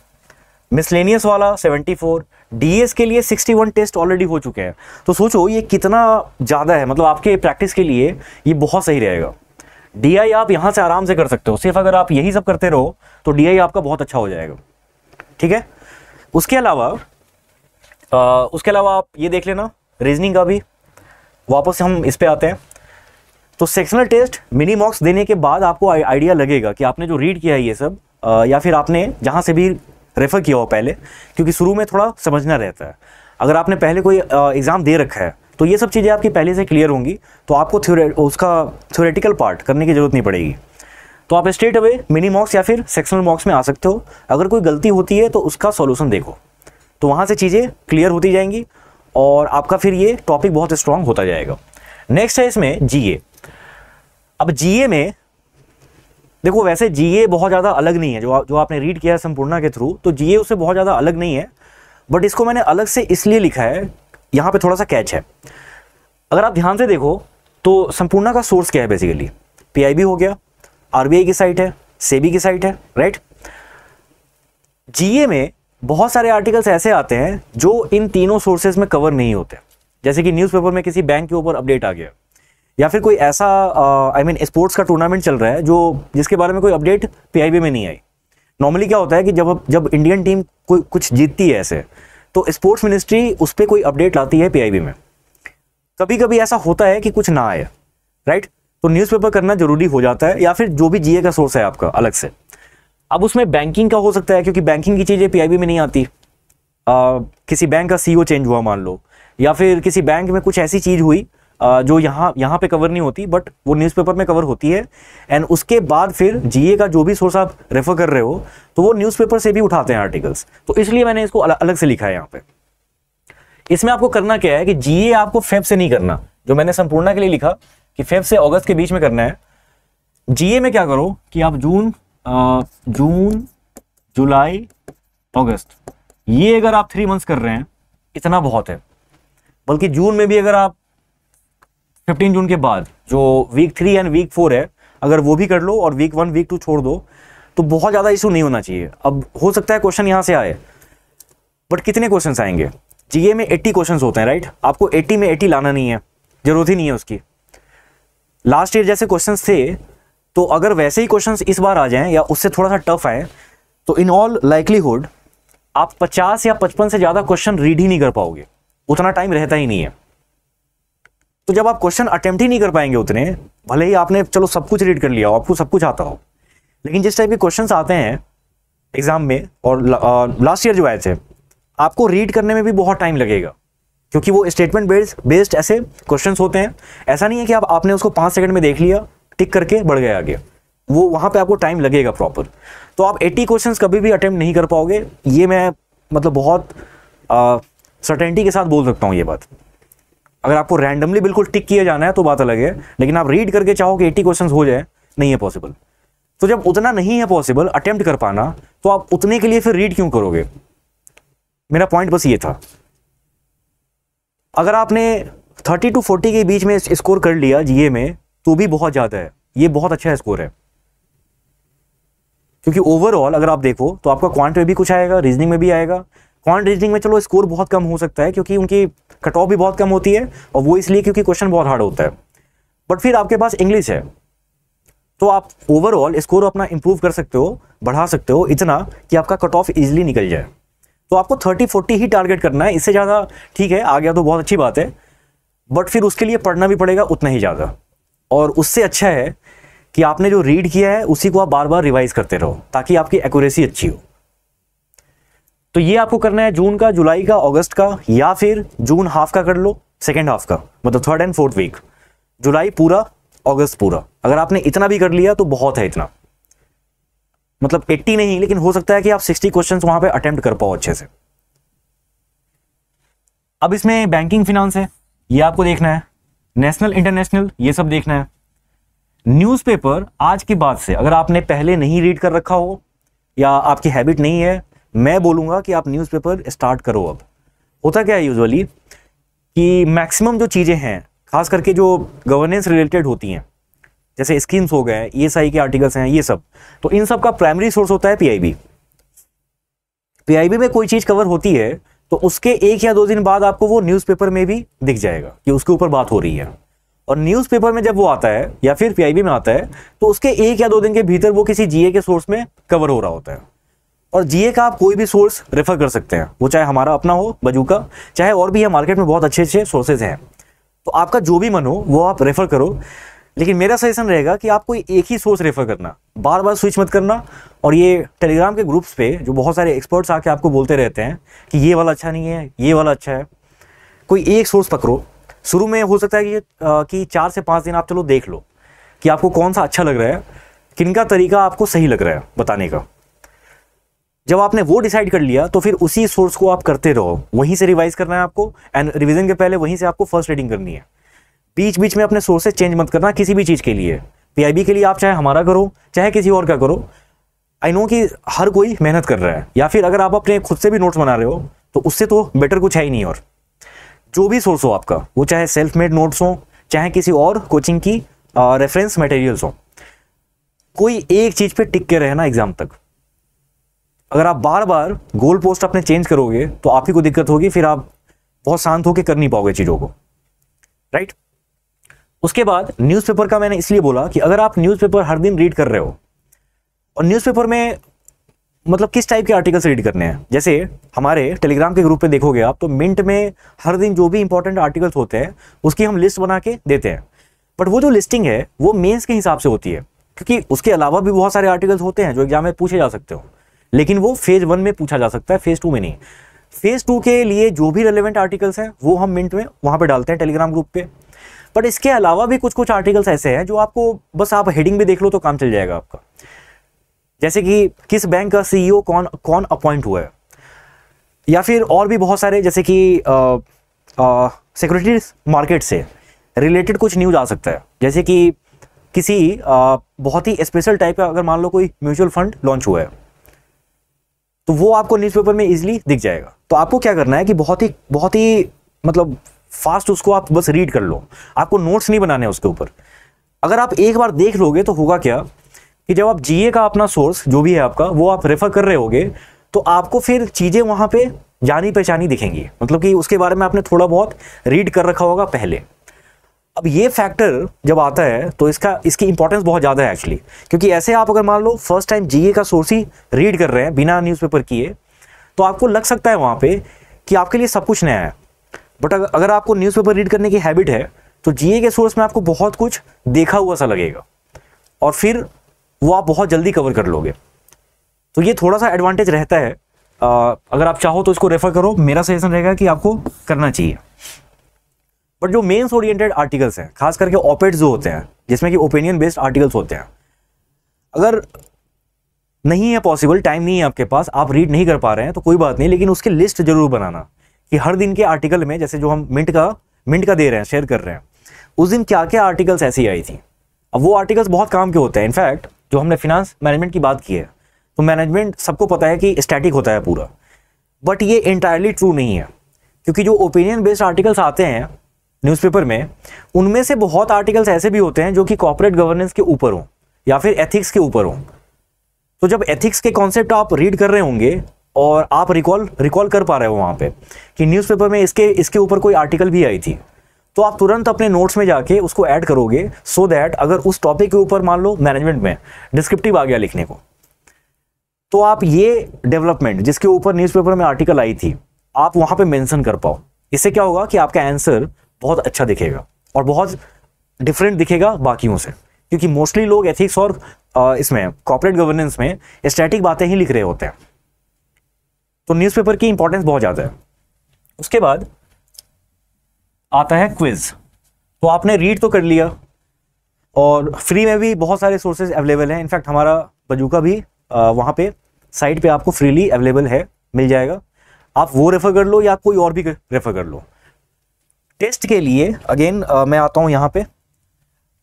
मिसलेनियस वाला 74 डीएस के लिए 61 टेस्ट ऑलरेडी हो चुके हैं तो सोचो ये कितना ज़्यादा है मतलब आपके प्रैक्टिस के लिए ये बहुत सही रहेगा डी आप यहाँ से आराम से कर सकते हो सिर्फ अगर आप यही सब करते रहो तो डी आपका बहुत अच्छा हो जाएगा ठीक है उसके अलावा आ, उसके अलावा आप ये देख लेना रीजनिंग का भी वापस हम इस पर आते हैं तो सेक्शनल टेस्ट मिनी मॉक्स देने के बाद आपको आइडिया लगेगा कि आपने जो रीड किया है ये सब या फिर आपने जहाँ से भी रेफ़र किया हो पहले क्योंकि शुरू में थोड़ा समझना रहता है अगर आपने पहले कोई एग्ज़ाम दे रखा है तो ये सब चीज़ें आपकी पहले से क्लियर होंगी तो आपको थ्योरे उसका थ्योरेटिकल पार्ट करने की ज़रूरत नहीं पड़ेगी तो आप स्ट्रेट अवे मिनी मॉक्स या फिर सेक्शनल मॉक्स में आ सकते हो अगर कोई गलती होती है तो उसका सॉल्यूशन देखो तो वहाँ से चीज़ें क्लियर होती जाएंगी और आपका फिर ये टॉपिक बहुत स्ट्रांग होता जाएगा नेक्स्ट है इसमें जीए अब जीए में देखो वैसे जीए बहुत ज़्यादा अलग नहीं है जो जो आपने रीड किया है संपूर्णा के थ्रू तो जीए उससे बहुत ज़्यादा अलग नहीं है बट इसको मैंने अलग से इसलिए लिखा है यहाँ पे थोड़ा सा कैच है अगर आप ध्यान से देखो तो संपूर्णा का सोर्स क्या है बेसिकली पीआईबी हो गया आरबीआई की साइट है सेबी की साइट है राइट जीए में बहुत सारे आर्टिकल्स ऐसे आते हैं जो इन तीनों सोर्सेज में कवर नहीं होते जैसे कि न्यूज़पेपर में किसी बैंक के ऊपर अपडेट आ गया या फिर कोई ऐसा आई मीन स्पोर्ट्स का टूर्नामेंट चल रहा है जो जिसके बारे में कोई अपडेट पी में नहीं आई नॉर्मली क्या होता है कि जब जब इंडियन टीम कोई कुछ जीतती है ऐसे तो स्पोर्ट्स मिनिस्ट्री उस पर कोई अपडेट लाती है पी में कभी कभी ऐसा होता है कि कुछ ना आए राइट तो न्यूज़पेपर करना ज़रूरी हो जाता है या फिर जो भी जीए का सोर्स है आपका अलग से अब उसमें बैंकिंग का हो सकता है क्योंकि बैंकिंग की चीज़ें पीआईबी में नहीं आती आ, किसी बैंक का सीईओ चेंज e हुआ मान लो या फिर किसी बैंक में कुछ ऐसी चीज़ हुई जो यहाँ यहाँ पे कवर नहीं होती बट वो न्यूज़पेपर में कवर होती है एंड उसके बाद फिर जीए का जो भी सोर्स आप रेफर कर रहे हो तो वो न्यूज़पेपर से भी उठाते हैं आर्टिकल्स तो इसलिए मैंने इसको अल, अलग से लिखा है यहाँ पे इसमें आपको करना क्या है कि जीए आपको फेब से नहीं करना जो मैंने संपूर्णा के लिए लिखा कि फेब से अगस्त के बीच में करना है जीए में क्या करो कि आप जून आ, जून जुलाई अगस्त ये अगर आप थ्री मंथ्स कर रहे हैं इतना बहुत है बल्कि जून में भी अगर आप फिफ्टीन जून के बाद जो week three and week four है अगर वो भी कर लो और वीक वन वीक टू छोड़ दो तो बहुत ज़्यादा इशू नहीं होना चाहिए अब हो सकता है क्वेश्चन यहाँ से आए बट कितने क्वेश्चन आएंगे जीए में 80 क्वेश्चन होते हैं राइट आपको 80 में 80 लाना नहीं है जरूरत ही नहीं है उसकी लास्ट ईयर जैसे क्वेश्चन थे तो अगर वैसे ही क्वेश्चन इस बार आ जाएँ या उससे थोड़ा सा टफ आए तो इन ऑल लाइकलीहुड आप 50 या 55 से ज़्यादा क्वेश्चन रीड ही नहीं कर पाओगे उतना टाइम रहता ही नहीं है तो जब आप क्वेश्चन अटेम्प्ट ही नहीं कर पाएंगे उतने भले ही आपने चलो सब कुछ रीड कर लिया हो आपको सब कुछ आता हो लेकिन जिस टाइप के क्वेश्चन आते हैं एग्जाम में और लास्ट ईयर जो आए थे आपको रीड करने में भी बहुत टाइम लगेगा क्योंकि वो स्टेटमेंट बेस्ड बेस्ड ऐसे क्वेश्चंस होते हैं ऐसा नहीं है कि आप आपने उसको पाँच सेकंड में देख लिया टिक करके बढ़ गया आगे वो वहाँ पे आपको टाइम लगेगा प्रॉपर तो आप 80 क्वेश्चंस कभी भी अटेम्प्ट नहीं कर पाओगे ये मैं मतलब बहुत सर्टेनिटी के साथ बोल सकता हूँ ये बात अगर आपको रैंडमली बिल्कुल टिक किया जाना है तो बात अलग है लेकिन आप रीड करके चाहो कि एटी क्वेश्चन हो जाए नहीं है पॉसिबल तो जब उतना नहीं है पॉसिबल अटेम्प्ट कर पाना तो आप उतने के लिए फिर रीड क्यों करोगे मेरा पॉइंट बस ये था अगर आपने 30 टू 40 के बीच में स्कोर कर लिया जीए में तो भी बहुत ज़्यादा है ये बहुत अच्छा स्कोर है क्योंकि ओवरऑल अगर आप देखो तो आपका क्वांट में भी कुछ आएगा रीजनिंग में भी आएगा क्वांट रीजनिंग में चलो स्कोर बहुत कम हो सकता है क्योंकि उनकी कट ऑफ भी बहुत कम होती है और वो इसलिए क्योंकि क्वेश्चन बहुत हार्ड होता है बट फिर आपके पास इंग्लिश है तो आप ओवरऑल स्कोर अपना इंप्रूव कर सकते हो बढ़ा सकते हो इतना कि आपका कट ऑफ इजिली निकल जाए तो आपको थर्टी फोर्टी ही टारगेट करना है इससे ज़्यादा ठीक है आ गया तो बहुत अच्छी बात है बट फिर उसके लिए पढ़ना भी पड़ेगा उतना ही ज़्यादा और उससे अच्छा है कि आपने जो रीड किया है उसी को आप बार बार रिवाइज़ करते रहो ताकि आपकी एक्यूरेसी अच्छी हो तो ये आपको करना है जून का जुलाई का अगस्त का या फिर जून हाफ का कर लो सेकेंड हाफ का मतलब थर्ड एंड फोर्थ वीक जुलाई पूरा अगस्त पूरा अगर आपने इतना भी कर लिया तो बहुत है इतना मतलब 80 नहीं लेकिन हो सकता है कि आप 60 क्वेश्चंस वहां पे अटेम्प्ट कर पाओ अच्छे से अब इसमें बैंकिंग फिनांस है ये आपको देखना है नेशनल इंटरनेशनल ये सब देखना है न्यूज़पेपर आज की बात से अगर आपने पहले नहीं रीड कर रखा हो या आपकी हैबिट नहीं है मैं बोलूंगा कि आप न्यूज़पेपर स्टार्ट करो अब होता क्या है यूजुअली कि मैक्सिमम जो चीज़ें हैं खास करके जो गवर्नेंस रिलेटेड होती हैं जैसे स्कीम्स हो गए ई e के आर्टिकल्स हैं ये सब तो इन सब का प्राइमरी सोर्स होता है पीआईबी पीआईबी में कोई चीज़ कवर होती है तो उसके एक या दो दिन बाद आपको वो न्यूज़पेपर में भी दिख जाएगा कि उसके ऊपर बात हो रही है और न्यूज़पेपर में जब वो आता है या फिर पीआईबी में आता है तो उसके एक या दो दिन के भीतर वो किसी जीए के सोर्स में कवर हो रहा होता है और जीए का आप कोई भी सोर्स रेफर कर सकते हैं वो चाहे हमारा अपना हो बजू का चाहे और भी है मार्केट में बहुत अच्छे अच्छे सोर्सेज हैं तो आपका जो भी मन हो वो आप रेफर करो लेकिन मेरा सजेशन रहेगा कि आप कोई एक ही सोर्स रेफर करना बार बार स्विच मत करना और ये टेलीग्राम के ग्रुप्स पे जो बहुत सारे एक्सपर्ट्स आके आपको बोलते रहते हैं कि ये वाला अच्छा नहीं है ये वाला अच्छा है कोई एक सोर्स पकड़ो शुरू में हो सकता है कि आ, कि चार से पाँच दिन आप चलो देख लो कि आपको कौन सा अच्छा लग रहा है किन का तरीका आपको सही लग रहा है बताने का जब आपने वो डिसाइड कर लिया तो फिर उसी सोर्स को आप करते रहो वहीं से रिवाइज करना है आपको एंड रिविजन के पहले वहीं से आपको फर्स्ट रीडिंग करनी है बीच बीच में अपने सोर्सेज चेंज मत करना किसी भी चीज़ के लिए पीआईबी के लिए आप चाहे हमारा करो चाहे किसी और का करो आई नो कि हर कोई मेहनत कर रहा है या फिर अगर आप अपने खुद से भी नोट्स बना रहे हो तो उससे तो बेटर कुछ है ही नहीं और जो भी सोर्स हो आपका वो चाहे सेल्फ मेड नोट्स हो चाहे किसी और कोचिंग की रेफरेंस मटेरियल्स हो कोई एक चीज़ पे टिक के रहना एग्ज़ाम तक अगर आप बार बार गोल पोस्ट अपने चेंज करोगे तो आप ही को दिक्कत होगी फिर आप बहुत शांत होकर कर नहीं पाओगे चीज़ों को राइट उसके बाद न्यूज़पेपर का मैंने इसलिए बोला कि अगर आप न्यूज़पेपर हर दिन रीड कर रहे हो और न्यूज़पेपर में मतलब किस टाइप के आर्टिकल्स रीड करने हैं जैसे हमारे टेलीग्राम के ग्रुप पे देखोगे आप तो मिनट में हर दिन जो भी इंपॉर्टेंट आर्टिकल्स होते हैं उसकी हम लिस्ट बना के देते हैं बट वो जो लिस्टिंग है वो मेंस के हिसाब से होती है क्योंकि उसके अलावा भी बहुत सारे आर्टिकल्स होते हैं जो एग्जाम में पूछे जा सकते हो लेकिन वो फेज वन में पूछा जा सकता है फेज टू में नहीं फेज टू के लिए जो भी रेलिवेंट आर्टिकल्स हैं वो हम मिनट में वहाँ पर डालते हैं टेलीग्राम ग्रुप पे बट इसके अलावा भी कुछ कुछ आर्टिकल्स ऐसे हैं जो आपको बस आप हेडिंग भी देख लो तो काम चल जाएगा आपका जैसे कि किस बैंक का सीईओ e कौन कौन अपॉइंट हुआ है या फिर और भी बहुत सारे जैसे कि सिक्योरिटीज मार्केट से रिलेटेड कुछ न्यूज आ सकता है जैसे कि किसी आ, बहुत ही स्पेशल टाइप का अगर मान लो कोई म्यूचुअल फंड लॉन्च हुआ है तो वो आपको न्यूज़पेपर में इजिली दिख जाएगा तो आपको क्या करना है कि बहुत ही बहुत ही मतलब फास्ट उसको आप बस रीड कर लो आपको नोट्स नहीं बनाने उसके ऊपर अगर आप एक बार देख लोगे तो होगा क्या कि जब आप जीए का अपना सोर्स जो भी है आपका वो आप रेफर कर रहे होगे तो आपको फिर चीज़ें वहां पे जानी पहचानी दिखेंगी मतलब कि उसके बारे में आपने थोड़ा बहुत रीड कर रखा होगा पहले अब ये फैक्टर जब आता है तो इसका इसकी इंपॉर्टेंस बहुत ज़्यादा है एक्चुअली क्योंकि ऐसे आप अगर मान लो फर्स्ट टाइम जीए का सोर्स ही रीड कर रहे हैं बिना न्यूज़पेपर किए तो आपको लग सकता है वहाँ पे कि आपके लिए सब कुछ नया है बट अगर आपको न्यूज़पेपर रीड करने की हैबिट है तो जीए के सोर्स में आपको बहुत कुछ देखा हुआ सा लगेगा और फिर वो आप बहुत जल्दी कवर कर लोगे तो ये थोड़ा सा एडवांटेज रहता है अगर आप चाहो तो इसको रेफ़र करो मेरा सजेशन रहेगा कि आपको करना चाहिए बट जो मेन्स ओरिएंटेड आर्टिकल्स हैं खास करके ऑपेट जो होते हैं जिसमें कि ओपिनियन बेस्ड आर्टिकल्स होते हैं अगर नहीं है पॉसिबल टाइम नहीं है आपके पास आप रीड नहीं कर पा रहे हैं तो कोई बात नहीं लेकिन उसकी लिस्ट जरूर बनाना कि हर दिन के आर्टिकल में जैसे जो हम मिनट का मिनट का दे रहे हैं शेयर कर रहे हैं उस दिन क्या क्या आर्टिकल्स ऐसी आई थी अब वो आर्टिकल्स बहुत काम के होते हैं इनफैक्ट जो हमने फिनांस मैनेजमेंट की बात की है तो मैनेजमेंट सबको पता है कि स्टैटिक होता है पूरा बट ये इंटायरली ट्रू नहीं है क्योंकि जो ओपिनियन बेस्ड आर्टिकल्स आते हैं न्यूज़पेपर में उनमें से बहुत आर्टिकल्स ऐसे भी होते हैं जो कि कॉपोरेट गवर्नेंस के ऊपर हों या फिर एथिक्स के ऊपर हों तो जब एथिक्स के कॉन्सेप्ट आप रीड कर रहे होंगे और आप रिकॉल रिकॉल कर पा रहे हो वहाँ पे कि न्यूज़पेपर में इसके इसके ऊपर कोई आर्टिकल भी आई थी तो आप तुरंत अपने नोट्स में जाके उसको ऐड करोगे सो दैट अगर उस टॉपिक के ऊपर मान लो मैनेजमेंट में डिस्क्रिप्टिव आ गया लिखने को तो आप ये डेवलपमेंट जिसके ऊपर न्यूज़पेपर में आर्टिकल आई थी आप वहाँ पे मेंशन कर पाओ इससे क्या होगा कि आपका आंसर बहुत अच्छा दिखेगा और बहुत डिफरेंट दिखेगा बाकियों से क्योंकि मोस्टली लोग एथिक्स और इसमें कॉपरेट गवर्नेंस में स्टैटिक बातें ही लिख रहे होते हैं तो न्यूज़पेपर की इंपॉर्टेंस बहुत ज़्यादा है उसके बाद आता है क्विज़ तो आपने रीड तो कर लिया और फ्री में भी बहुत सारे सोर्सेज अवेलेबल हैं इनफैक्ट हमारा बजूका भी वहाँ पे साइट पे आपको फ्रीली अवेलेबल है मिल जाएगा आप वो रेफ़र कर लो या कोई और भी रेफ़र कर लो टेस्ट के लिए अगेन मैं आता हूँ यहाँ पे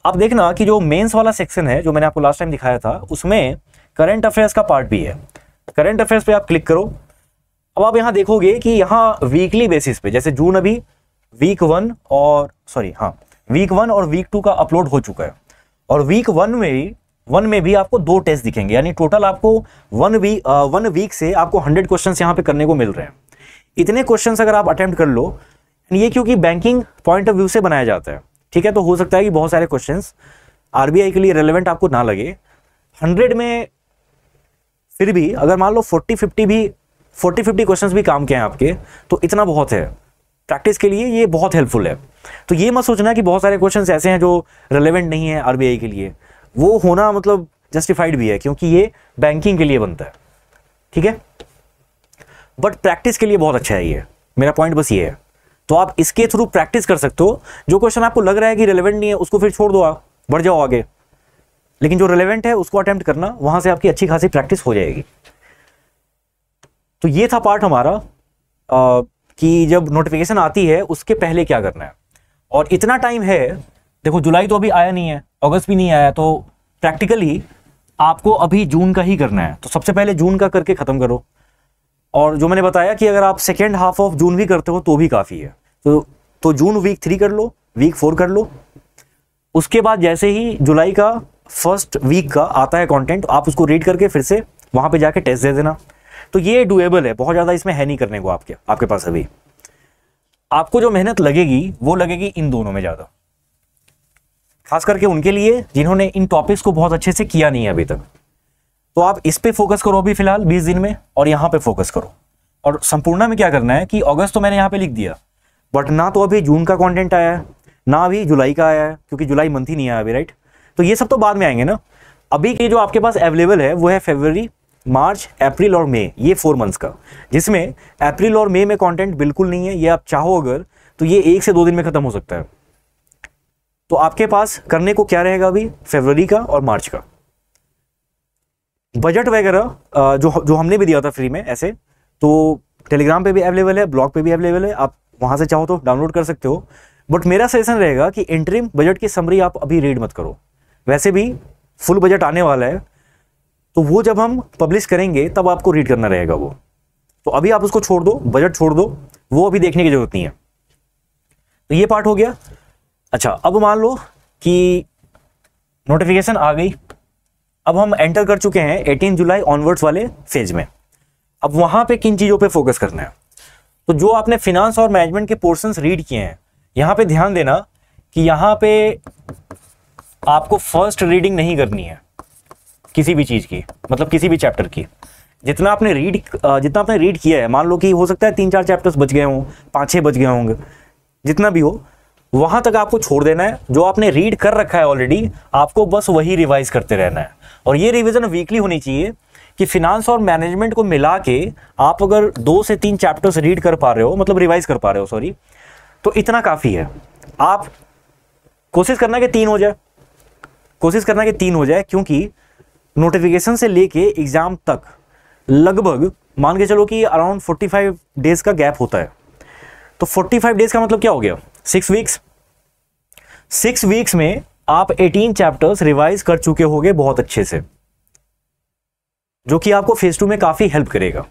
आप देखना कि जो मेंस वाला सेक्शन है जो मैंने आपको लास्ट टाइम दिखाया था उसमें करंट अफेयर्स का पार्ट भी है करंट अफेयर्स पे आप क्लिक करो अब आप यहाँ देखोगे कि यहाँ वीकली बेसिस पे जैसे जून अभी वीक वन और सॉरी हाँ वीक वन और वीक टू का अपलोड हो चुका है और वीक वन में भी वन में भी आपको दो टेस्ट दिखेंगे यानी टोटल आपको वन वी वन वीक से आपको हंड्रेड क्वेश्चन यहाँ पे करने को मिल रहे हैं इतने क्वेश्चन अगर आप अटेम्प्ट कर लो ये क्योंकि बैंकिंग पॉइंट ऑफ व्यू से बनाया जाता है ठीक है तो हो सकता है कि बहुत सारे क्वेश्चन आरबीआई के लिए रेलिवेंट आपको ना लगे हंड्रेड में फिर भी अगर मान लो फोर्टी फिफ्टी भी फोर्टी फिफ्टी क्वेश्चन भी काम के हैं आपके तो इतना बहुत है प्रैक्टिस के लिए ये बहुत हेल्पफुल है तो ये मत सोचना कि बहुत सारे क्वेश्चन ऐसे हैं जो रेलिवेंट नहीं है आर के लिए वो होना मतलब जस्टिफाइड भी है क्योंकि ये बैंकिंग के लिए बनता है ठीक है बट प्रैक्टिस के लिए बहुत अच्छा है ये मेरा पॉइंट बस ये है तो आप इसके थ्रू प्रैक्टिस कर सकते हो जो क्वेश्चन आपको लग रहा है कि रेलिवेंट नहीं है उसको फिर छोड़ दो आप बढ़ जाओ आगे लेकिन जो रेलिवेंट है उसको अटैम्प्ट करना वहां से आपकी अच्छी खासी प्रैक्टिस हो जाएगी तो ये था पार्ट हमारा आ, कि जब नोटिफिकेशन आती है उसके पहले क्या करना है और इतना टाइम है देखो जुलाई तो अभी आया नहीं है अगस्त भी नहीं आया तो प्रैक्टिकली आपको अभी जून का ही करना है तो सबसे पहले जून का करके ख़त्म करो और जो मैंने बताया कि अगर आप सेकेंड हाफ ऑफ जून भी करते हो तो भी काफ़ी है तो तो जून वीक थ्री कर लो वीक फोर कर लो उसके बाद जैसे ही जुलाई का फर्स्ट वीक का आता है कंटेंट आप उसको रीड करके फिर से वहां पे जाके टेस्ट दे देना तो ये डुएबल है बहुत ज़्यादा इसमें है नहीं करने को आपके आपके पास अभी आपको जो मेहनत लगेगी वो लगेगी इन दोनों में ज़्यादा खास करके उनके लिए जिन्होंने इन टॉपिक्स को बहुत अच्छे से किया नहीं है अभी तक तो आप इस पर फोकस करो अभी फिलहाल बीस दिन में और यहां पर फोकस करो और संपूर्णा में क्या करना है कि अगस्त तो मैंने यहाँ पर लिख दिया बट ना तो अभी जून का कॉन्टेंट आया है ना अभी जुलाई का आया है क्योंकि जुलाई मंथ ही नहीं आया अभी राइट तो ये सब तो बाद में आएंगे ना अभी के जो आपके पास अवेलेबल है वो है फेबररी मार्च अप्रैल और मई ये फोर मंथ्स का जिसमें अप्रैल और मई में कंटेंट बिल्कुल नहीं है ये आप चाहो अगर तो ये एक से दो दिन में ख़त्म हो सकता है तो आपके पास करने को क्या रहेगा अभी फरवरी का और मार्च का बजट वगैरह जो जो हमने भी दिया था फ्री में ऐसे तो टेलीग्राम पे भी अवेलेबल है ब्लॉग पे भी अवेलेबल है आप वहाँ से चाहो तो डाउनलोड कर सकते हो बट मेरा सजेशन रहेगा कि इंटरिम बजट की समरी आप अभी रीड मत करो वैसे भी फुल बजट आने वाला है तो वो जब हम पब्लिश करेंगे तब आपको रीड करना रहेगा वो तो अभी आप उसको छोड़ दो बजट छोड़ दो वो अभी देखने की जरूरत नहीं है तो ये पार्ट हो गया अच्छा अब मान लो कि नोटिफिकेशन आ गई अब हम एंटर कर चुके हैं 18 जुलाई ऑनवर्ड्स वाले फेज में अब वहां पे किन चीज़ों पे फोकस करना है तो जो आपने फिनांस और मैनेजमेंट के पोर्शंस रीड किए हैं यहां पे ध्यान देना कि यहां पे आपको फर्स्ट रीडिंग नहीं करनी है किसी भी चीज़ की मतलब किसी भी चैप्टर की जितना आपने रीड जितना आपने रीड किया है मान लो कि हो सकता है तीन चार चैप्टर्स बच गए हों पाँच छः बच गए होंगे जितना भी हो वहाँ तक आपको छोड़ देना है जो आपने रीड कर रखा है ऑलरेडी आपको बस वही रिवाइज करते रहना है और ये रिविज़न वीकली होनी चाहिए कि फिनांस और मैनेजमेंट को मिला के आप अगर दो से तीन चैप्टर्स रीड कर पा रहे हो मतलब रिवाइज कर पा रहे हो सॉरी तो इतना काफ़ी है आप कोशिश करना कि तीन हो जाए कोशिश करना कि तीन हो जाए क्योंकि नोटिफिकेशन से लेके एग्ज़ाम तक लगभग मान के चलो कि अराउंड 45 डेज़ का गैप होता है तो 45 डेज़ का मतलब क्या हो गया सिक्स वीक्स सिक्स वीक्स में आप 18 चैप्टर्स रिवाइज कर चुके होंगे बहुत अच्छे से जो कि आपको फेज़ टू में काफ़ी हेल्प करेगा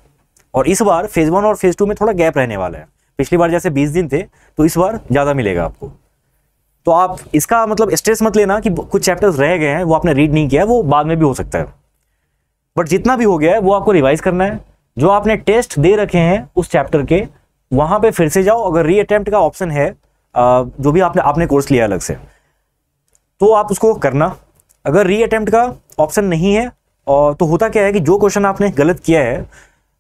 और इस बार फेज़ वन और फेज़ टू में थोड़ा गैप रहने वाला है पिछली बार जैसे बीस दिन थे तो इस बार ज़्यादा मिलेगा आपको तो आप इसका मतलब स्ट्रेस मत लेना कि कुछ चैप्टर्स रह गए हैं वो आपने रीड नहीं किया है वो बाद में भी हो सकता है बट जितना भी हो गया है वो आपको रिवाइज करना है जो आपने टेस्ट दे रखे हैं उस चैप्टर के वहाँ पे फिर से जाओ अगर री अटैम्प्ट का ऑप्शन है जो भी आपने आपने कोर्स लिया अलग से तो आप उसको करना अगर री अटैम्प्ट का ऑप्शन नहीं है और तो होता क्या है कि जो क्वेश्चन आपने गलत किया है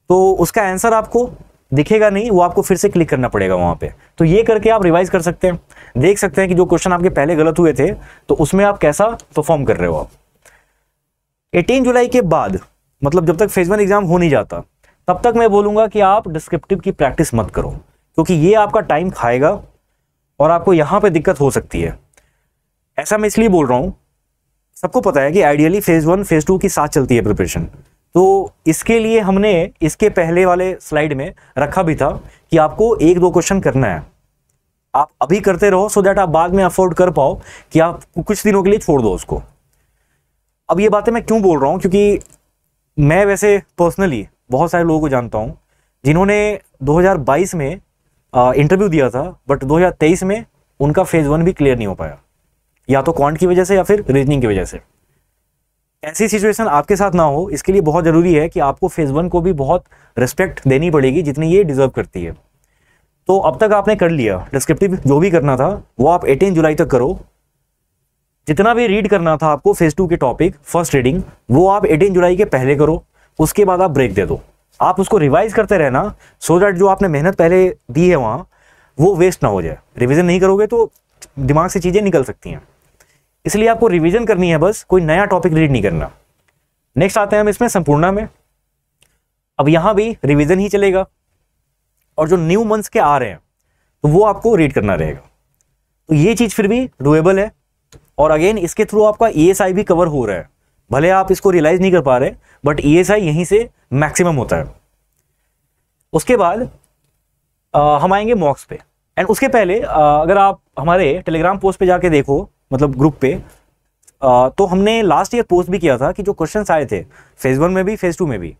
तो उसका आंसर आपको दिखेगा नहीं वो आपको फिर से क्लिक करना पड़ेगा वहाँ पे तो ये करके आप रिवाइज कर सकते हैं देख सकते हैं कि जो क्वेश्चन आपके पहले गलत हुए थे तो उसमें आप कैसा परफॉर्म कर रहे हो आप 18 जुलाई के बाद मतलब जब तक फेज वन एग्जाम हो नहीं जाता तब तक मैं बोलूँगा कि आप डिस्क्रिप्टिव की प्रैक्टिस मत करो क्योंकि ये आपका टाइम खाएगा और आपको यहाँ पर दिक्कत हो सकती है ऐसा मैं इसलिए बोल रहा हूँ सबको पता है कि ideally phase one phase two के साथ चलती है प्रिपरेशन तो इसके लिए हमने इसके पहले वाले स्लाइड में रखा भी था कि आपको एक दो क्वेश्चन करना है आप अभी करते रहो सो so दैट आप बाद में अफोर्ड कर पाओ कि आप कुछ दिनों के लिए छोड़ दो उसको अब ये बातें मैं क्यों बोल रहा हूँ क्योंकि मैं वैसे पर्सनली बहुत सारे लोगों को जानता हूँ जिन्होंने 2022 में इंटरव्यू दिया था बट 2023 में उनका फेज़ वन भी क्लियर नहीं हो पाया या तो क्वांट की वजह से या फिर रीजनिंग की वजह से ऐसी सिचुएशन आपके साथ ना हो इसके लिए बहुत ज़रूरी है कि आपको फेज़ वन को भी बहुत रिस्पेक्ट देनी पड़ेगी जितनी ये डिज़र्व करती है तो अब तक आपने कर लिया डिस्क्रिप्टिव जो भी करना था वो आप 18 जुलाई तक करो जितना भी रीड करना था आपको फेज़ टू के टॉपिक फर्स्ट रीडिंग वो आप 18 जुलाई के पहले करो उसके बाद आप ब्रेक दे दो आप उसको रिवाइज करते रहना सो so दैट जो आपने मेहनत पहले दी है वहाँ वो वेस्ट ना हो जाए रिविज़न नहीं करोगे तो दिमाग से चीज़ें निकल सकती हैं इसलिए आपको रिवीजन करनी है बस कोई नया टॉपिक रीड नहीं करना नेक्स्ट आते हैं हम इसमें संपूर्णा में अब यहाँ भी रिवीजन ही चलेगा और जो न्यू मंथ्स के आ रहे हैं तो वो आपको रीड करना रहेगा तो ये चीज़ फिर भी डुएबल है और अगेन इसके थ्रू आपका ई e भी कवर हो रहा है भले आप इसको रियलाइज नहीं कर पा रहे बट ई एस यहीं से मैक्सिमम होता है उसके बाद आ, हम आएंगे मॉक्स पे एंड उसके पहले आ, अगर आप हमारे टेलीग्राम पोस्ट पे जाके देखो मतलब ग्रुप पे आ, तो हमने लास्ट ईयर पोस्ट भी किया था कि जो क्वेश्चन आए थे फेज वन में भी फेज टू में भी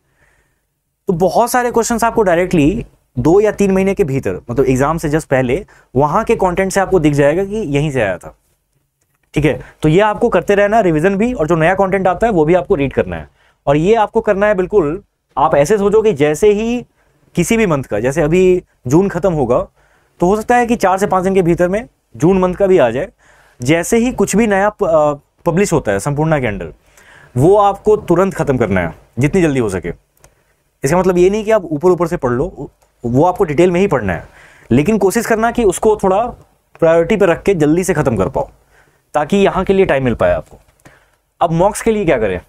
तो बहुत सारे क्वेश्चन आपको डायरेक्टली दो या तीन महीने के भीतर मतलब एग्जाम से जस्ट पहले वहां के कंटेंट से आपको दिख जाएगा कि यहीं से आया था ठीक है तो ये आपको करते रहना रिवीजन भी और जो नया कंटेंट आता है वो भी आपको रीड करना है और ये आपको करना है बिल्कुल आप ऐसे सोचो कि जैसे ही किसी भी मंथ का जैसे अभी जून खत्म होगा तो हो सकता है कि चार से पाँच दिन के भीतर में जून मंथ का भी आ जाए जैसे ही कुछ भी नया पब्लिश होता है संपूर्णा के अंडर वो आपको तुरंत ख़त्म करना है जितनी जल्दी हो सके इसका मतलब ये नहीं कि आप ऊपर ऊपर से पढ़ लो वो आपको डिटेल में ही पढ़ना है लेकिन कोशिश करना कि उसको थोड़ा प्रायोरिटी पर रख के जल्दी से ख़त्म कर पाओ ताकि यहां के लिए टाइम मिल पाए आपको अब मॉक्स के लिए क्या करें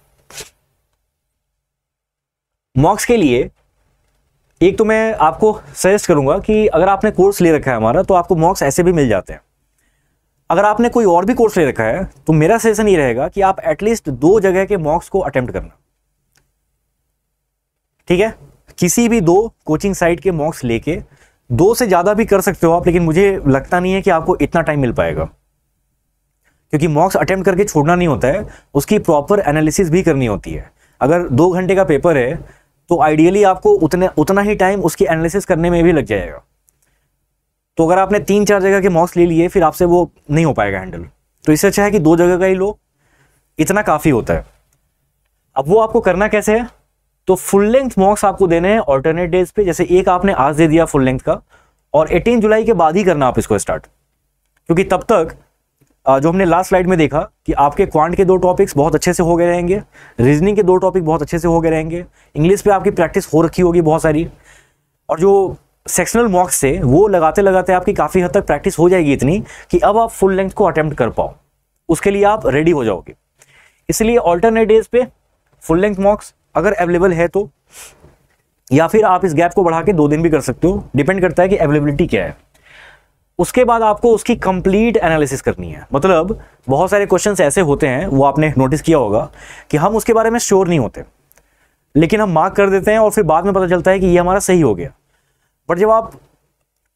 मॉक्स के लिए एक तो मैं आपको सजेस्ट करूंगा कि अगर आपने कोर्स ले रखा है हमारा तो आपको मॉक्स ऐसे भी मिल जाते हैं अगर आपने कोई और भी कोर्स ले रखा है तो मेरा सजेशन ये रहेगा कि आप एटलीस्ट दो जगह के मॉक्स को अटेम्प्ट करना ठीक है किसी भी दो कोचिंग साइट के मॉक्स लेके दो से ज़्यादा भी कर सकते हो आप लेकिन मुझे लगता नहीं है कि आपको इतना टाइम मिल पाएगा क्योंकि मॉक्स अटेम्प्ट करके छोड़ना नहीं होता है उसकी प्रॉपर एनालिसिस भी करनी होती है अगर दो घंटे का पेपर है तो आइडियली आपको उतने उतना ही टाइम उसकी एनालिसिस करने में भी लग जाएगा तो अगर आपने तीन चार जगह के मॉक्स ले लिए फिर आपसे वो नहीं हो पाएगा हैंडल तो इससे अच्छा है कि दो जगह का ही लो इतना काफ़ी होता है अब वो आपको करना कैसे है तो फुल लेंथ मॉक्स आपको देने हैं ऑल्टरनेट डेज पे जैसे एक आपने आज दे दिया फुल लेंथ का और 18 जुलाई के बाद ही करना आप इसको स्टार्ट क्योंकि तब तक जो हमने लास्ट स्लाइड में देखा कि आपके क्वांट के दो टॉपिक्स बहुत अच्छे से हो गए रहेंगे रीजनिंग के दो टॉपिक बहुत अच्छे से हो गए रहेंगे इंग्लिश पे आपकी प्रैक्टिस हो रखी होगी बहुत सारी और जो सेक्शनल मॉक्स से वो लगाते लगाते आपकी काफ़ी हद तक प्रैक्टिस हो जाएगी इतनी कि अब आप फुल लेंथ को अटैम्प्ट कर पाओ उसके लिए आप रेडी हो जाओगे इसलिए ऑल्टरनेट डेज पे फुल लेंथ मॉक्स अगर अवेलेबल है तो या फिर आप इस गैप को बढ़ा के दो दिन भी कर सकते हो डिपेंड करता है कि अवेलेबिलिटी क्या है उसके बाद आपको उसकी कंप्लीट एनालिसिस करनी है मतलब बहुत सारे क्वेश्चन ऐसे होते हैं वो आपने नोटिस किया होगा कि हम उसके बारे में श्योर नहीं होते लेकिन हम मार्क कर देते हैं और फिर बाद में पता चलता है कि ये हमारा सही हो गया बट जब आप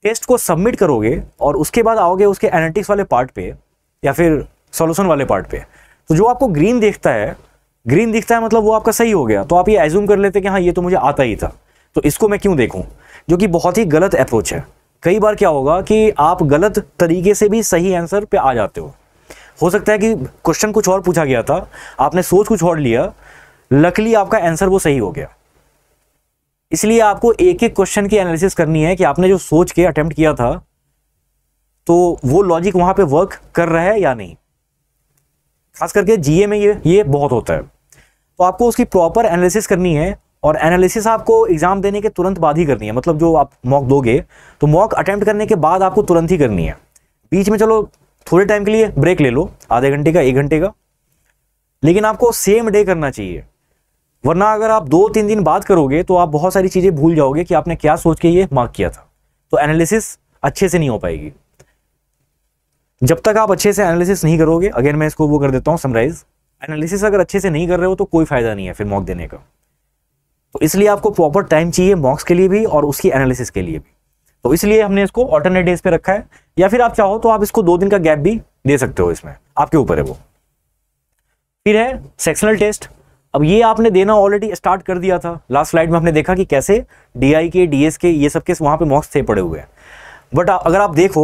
टेस्ट को सबमिट करोगे और उसके बाद आओगे उसके एनालिटिक्स वाले पार्ट पे या फिर सॉल्यूशन वाले पार्ट पे तो जो आपको ग्रीन दिखता है ग्रीन दिखता है मतलब वो आपका सही हो गया तो आप ये एज्यूम कर लेते कि हाँ ये तो मुझे आता ही था तो इसको मैं क्यों देखूँ जो कि बहुत ही गलत अप्रोच है कई बार क्या होगा कि आप गलत तरीके से भी सही आंसर पे आ जाते हो हो सकता है कि क्वेश्चन कुछ और पूछा गया था आपने सोच कुछ और लिया लकली आपका आंसर वो सही हो गया इसलिए आपको एक एक क्वेश्चन की एनालिसिस करनी है कि आपने जो सोच के अटेम्प्ट किया था तो वो लॉजिक वहां पे वर्क कर रहा है या नहीं खास करके जीए में ये ये बहुत होता है तो आपको उसकी प्रॉपर एनालिसिस करनी है और एनालिसिस आपको एग्जाम देने के तुरंत बाद ही करनी है मतलब जो आप मॉक दोगे तो मॉक अटेम्प्ट करने के बाद आपको तुरंत ही करनी है बीच में चलो थोड़े टाइम के लिए ब्रेक ले लो आधे घंटे का एक घंटे का लेकिन आपको सेम डे करना चाहिए वरना अगर आप दो तीन दिन बात करोगे तो आप बहुत सारी चीज़ें भूल जाओगे कि आपने क्या सोच के ये मार्क किया था तो एनालिसिस अच्छे से नहीं हो पाएगी जब तक आप अच्छे से एनालिसिस नहीं करोगे अगेन मैं इसको वो कर देता हूँ समराइज एनालिसिस अगर अच्छे से नहीं कर रहे हो तो कोई फ़ायदा नहीं है फिर मॉक देने का तो इसलिए आपको प्रॉपर टाइम चाहिए मॉक्स के लिए भी और उसकी एनालिसिस के लिए भी तो इसलिए हमने इसको ऑल्टरनेट डेज पे रखा है या फिर आप चाहो तो आप इसको दो दिन का गैप भी दे सकते हो इसमें आपके ऊपर है वो फिर है सेक्शनल टेस्ट अब ये आपने देना ऑलरेडी स्टार्ट कर दिया था लास्ट स्लाइड में हमने देखा कि कैसे डी के डी के ये सब के वहाँ पे मॉक्स थे पड़े हुए हैं बट अगर आप देखो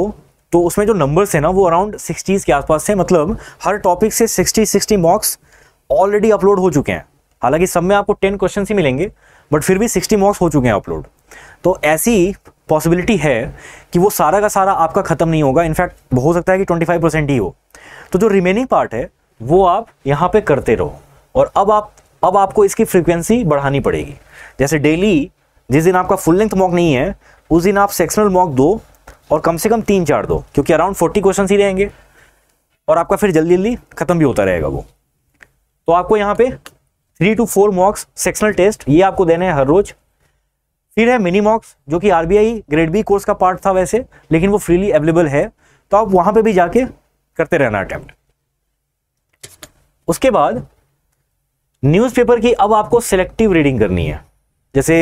तो उसमें जो नंबर्स हैं ना वो अराउंड सिक्सटीज़ के आसपास से मतलब हर टॉपिक से sixty sixty mocks already upload हो चुके हैं हालांकि सब में आपको टेन क्वेश्चन ही मिलेंगे बट फिर भी सिक्सटी मॉक्स हो चुके हैं अपलोड तो ऐसी पॉसिबिलिटी है कि वो सारा का सारा आपका ख़त्म नहीं होगा इनफैक्ट हो सकता है कि ट्वेंटी फाइव परसेंट ही हो तो जो रिमेनिंग पार्ट है वो आप यहाँ पे करते रहो और अब आप अब आपको इसकी फ्रीक्वेंसी बढ़ानी पड़ेगी जैसे डेली जिस दिन आपका फुल लेंथ मॉक नहीं है उस दिन आप सेक्शनल मॉक दो और कम से कम तीन चार दो क्योंकि अराउंड फोर्टी क्वेश्चन ही रहेंगे और आपका फिर जल्दी जल्दी खत्म भी होता रहेगा वो तो आपको यहाँ पे three two four mocks sectional test ये आपको देने हैं हर रोज फिर है मिनी मॉक्स जो कि आरबीआई ग्रेड बी कोर्स का पार्ट था वैसे लेकिन वो फ्रीली अवेलेबल है तो आप वहां पे भी जाके करते रहना अटैम्प्ट उसके बाद न्यूज़पेपर की अब आपको सिलेक्टिव रीडिंग करनी है जैसे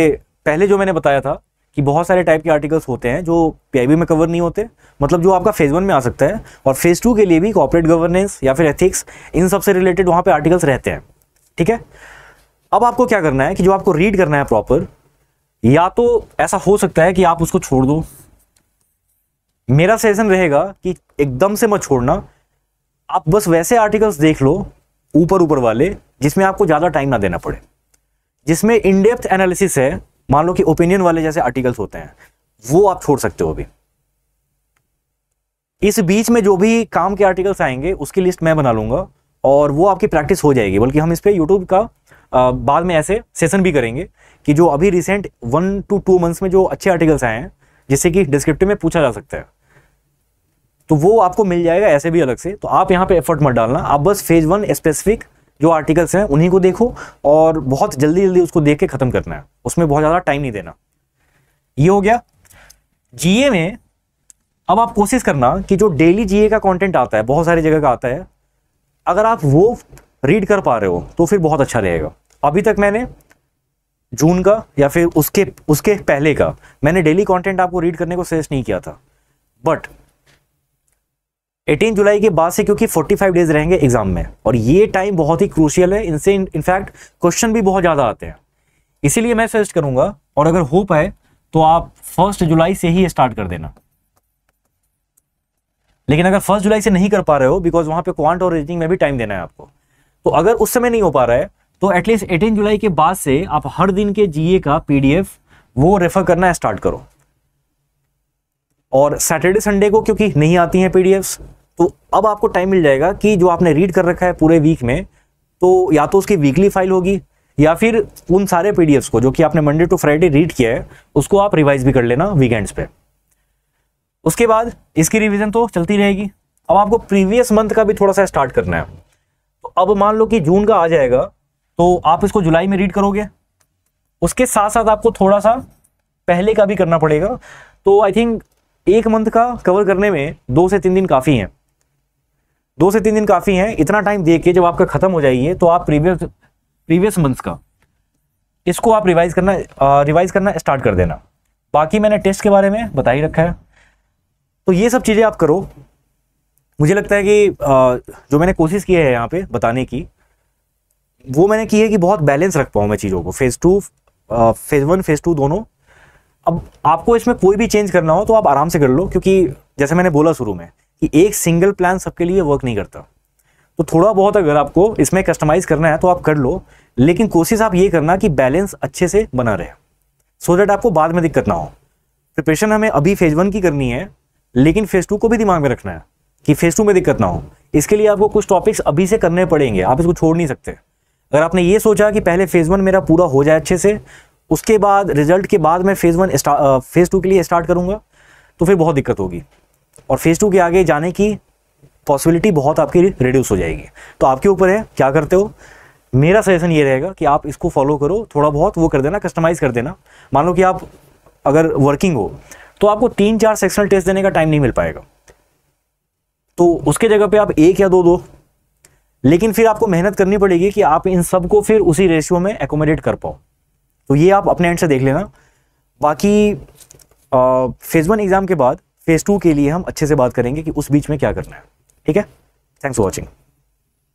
पहले जो मैंने बताया था कि बहुत सारे टाइप के आर्टिकल्स होते हैं जो पीआईबी में कवर नहीं होते मतलब जो आपका फेज़ वन में आ सकता है और फेज़ टू के लिए भी कॉपरेट गवर्नेंस या फिर एथिक्स इन सब से रिलेटेड वहां पे आर्टिकल्स रहते हैं ठीक है अब आपको क्या करना है कि जो आपको रीड करना है प्रॉपर या तो ऐसा हो सकता है कि आप उसको छोड़ दो मेरा सजेशन रहेगा कि एकदम से मत छोड़ना आप बस वैसे आर्टिकल्स देख लो ऊपर ऊपर वाले जिसमें आपको ज़्यादा टाइम ना देना पड़े जिसमें इनडेप्थ एनालिसिस है मान लो कि ओपिनियन वाले जैसे आर्टिकल्स होते हैं वो आप छोड़ सकते हो अभी इस बीच में जो भी काम के आर्टिकल्स आएंगे उसकी लिस्ट मैं बना लूंगा और वो आपकी प्रैक्टिस हो जाएगी बल्कि हम इस पर यूट्यूब का बाद में ऐसे सेशन भी करेंगे कि जो अभी recent one two two months में जो अच्छे आर्टिकल्स आए हैं जिससे कि डिस्क्रिप्टिव में पूछा जा सकता है तो वो आपको मिल जाएगा ऐसे भी अलग से तो आप यहाँ पे एफर्ट मत डालना आप बस फेज वन स्पेसिफिक जो आर्टिकल्स हैं उन्हीं को देखो और बहुत जल्दी जल्दी उसको देख के ख़त्म करना है उसमें बहुत ज़्यादा टाइम नहीं देना ये हो गया जीए में अब आप कोशिश करना कि जो डेली जीए का कंटेंट आता है बहुत सारी जगह का आता है अगर आप वो रीड कर पा रहे हो तो फिर बहुत अच्छा रहेगा अभी तक मैंने जून का या फिर उसके उसके पहले का मैंने डेली कॉन्टेंट आपको रीड करने को सजेस्ट नहीं किया था बट एटीन जुलाई के बाद से क्योंकि 45 डेज रहेंगे एग्जाम में और ये टाइम बहुत ही क्रूशियल है इनसे इनफैक्ट क्वेश्चन भी बहुत ज़्यादा आते हैं इसीलिए मैं सजेस्ट करूंगा और अगर हो पाए तो आप फर्स्ट जुलाई से ही स्टार्ट कर देना लेकिन अगर फर्स्ट जुलाई से नहीं कर पा रहे हो बिकॉज वहां पे क्वांट और रीजनिंग में भी टाइम देना है आपको तो अगर उस समय नहीं हो पा रहा है तो एटलीस्ट एटीन जुलाई के बाद से आप हर दिन के जीए का पीडीएफ वो रेफर करना स्टार्ट करो और सैटरडे संडे को क्योंकि नहीं आती हैं पीडीएफ्स तो अब आपको टाइम मिल जाएगा कि जो आपने रीड कर रखा है पूरे वीक में तो या तो उसकी वीकली फाइल होगी या फिर उन सारे पी को जो कि आपने मंडे टू फ्राइडे रीड किया है उसको आप रिवाइज भी कर लेना वीकेंड्स पे उसके बाद इसकी रिविज़न तो चलती रहेगी अब आपको प्रीवियस मंथ का भी थोड़ा सा स्टार्ट करना है तो अब मान लो कि जून का आ जाएगा तो आप इसको जुलाई में रीड करोगे उसके साथ साथ आपको थोड़ा सा पहले का भी करना पड़ेगा तो आई थिंक एक मंथ का कवर करने में दो से तीन दिन काफ़ी हैं दो से तीन दिन काफ़ी हैं इतना टाइम दे के जब आपका ख़त्म हो जाइए तो आप प्रीवियस प्रीवियस मंथ्स का इसको आप रिवाइज करना रिवाइज करना स्टार्ट कर देना बाकी मैंने टेस्ट के बारे में बता ही रखा है तो ये सब चीज़ें आप करो मुझे लगता है कि आ, जो मैंने कोशिश की है यहाँ पे बताने की वो मैंने की है कि बहुत बैलेंस रख पाऊँ मैं चीज़ों को phase two phase one phase two दोनों अब आपको इसमें कोई भी चेंज करना हो तो आप आराम से कर लो क्योंकि जैसे मैंने बोला शुरू में कि एक सिंगल प्लान सबके लिए वर्क नहीं करता तो थोड़ा बहुत अगर आपको इसमें कस्टमाइज करना है तो आप कर लो लेकिन कोशिश आप ये करना कि बैलेंस अच्छे से बना रहे सो so आपको बाद में दिक्कत ना हो प्रिपरेशन हमें अभी फेज वन की करनी है लेकिन फेज टू को भी दिमाग में रखना है कि फेज टू में दिक्कत ना हो इसके लिए आपको कुछ टॉपिक्स अभी से करने पड़ेंगे आप इसको छोड़ नहीं सकते अगर आपने ये सोचा कि पहले फेज़ वन मेरा पूरा हो जाए अच्छे से उसके बाद रिजल्ट के बाद मैं फेज़ वन फेज़ टू के लिए स्टार्ट करूंगा तो फिर बहुत दिक्कत होगी और फेज़ टू के आगे जाने की पॉसिबिलिटी बहुत आपकी रिड्यूस हो जाएगी तो आपके ऊपर है क्या करते हो मेरा सजेशन ये रहेगा कि आप इसको फॉलो करो थोड़ा बहुत वो कर देना कस्टमाइज़ कर देना मान लो कि आप अगर वर्किंग हो तो आपको तीन चार सेक्शनल टेस्ट देने का टाइम नहीं मिल पाएगा तो उसके जगह पे आप एक या दो दो लेकिन फिर आपको मेहनत करनी पड़ेगी कि आप इन सबको फिर उसी रेशियो में एकोमोडेट कर पाओ तो ये आप अपने एंड से देख लेना बाकी फेज़ वन एग्ज़ाम के बाद फेज़ टू के लिए हम अच्छे से बात करेंगे कि उस बीच में क्या करना है ठीक है थैंक्स फॉर वॉचिंग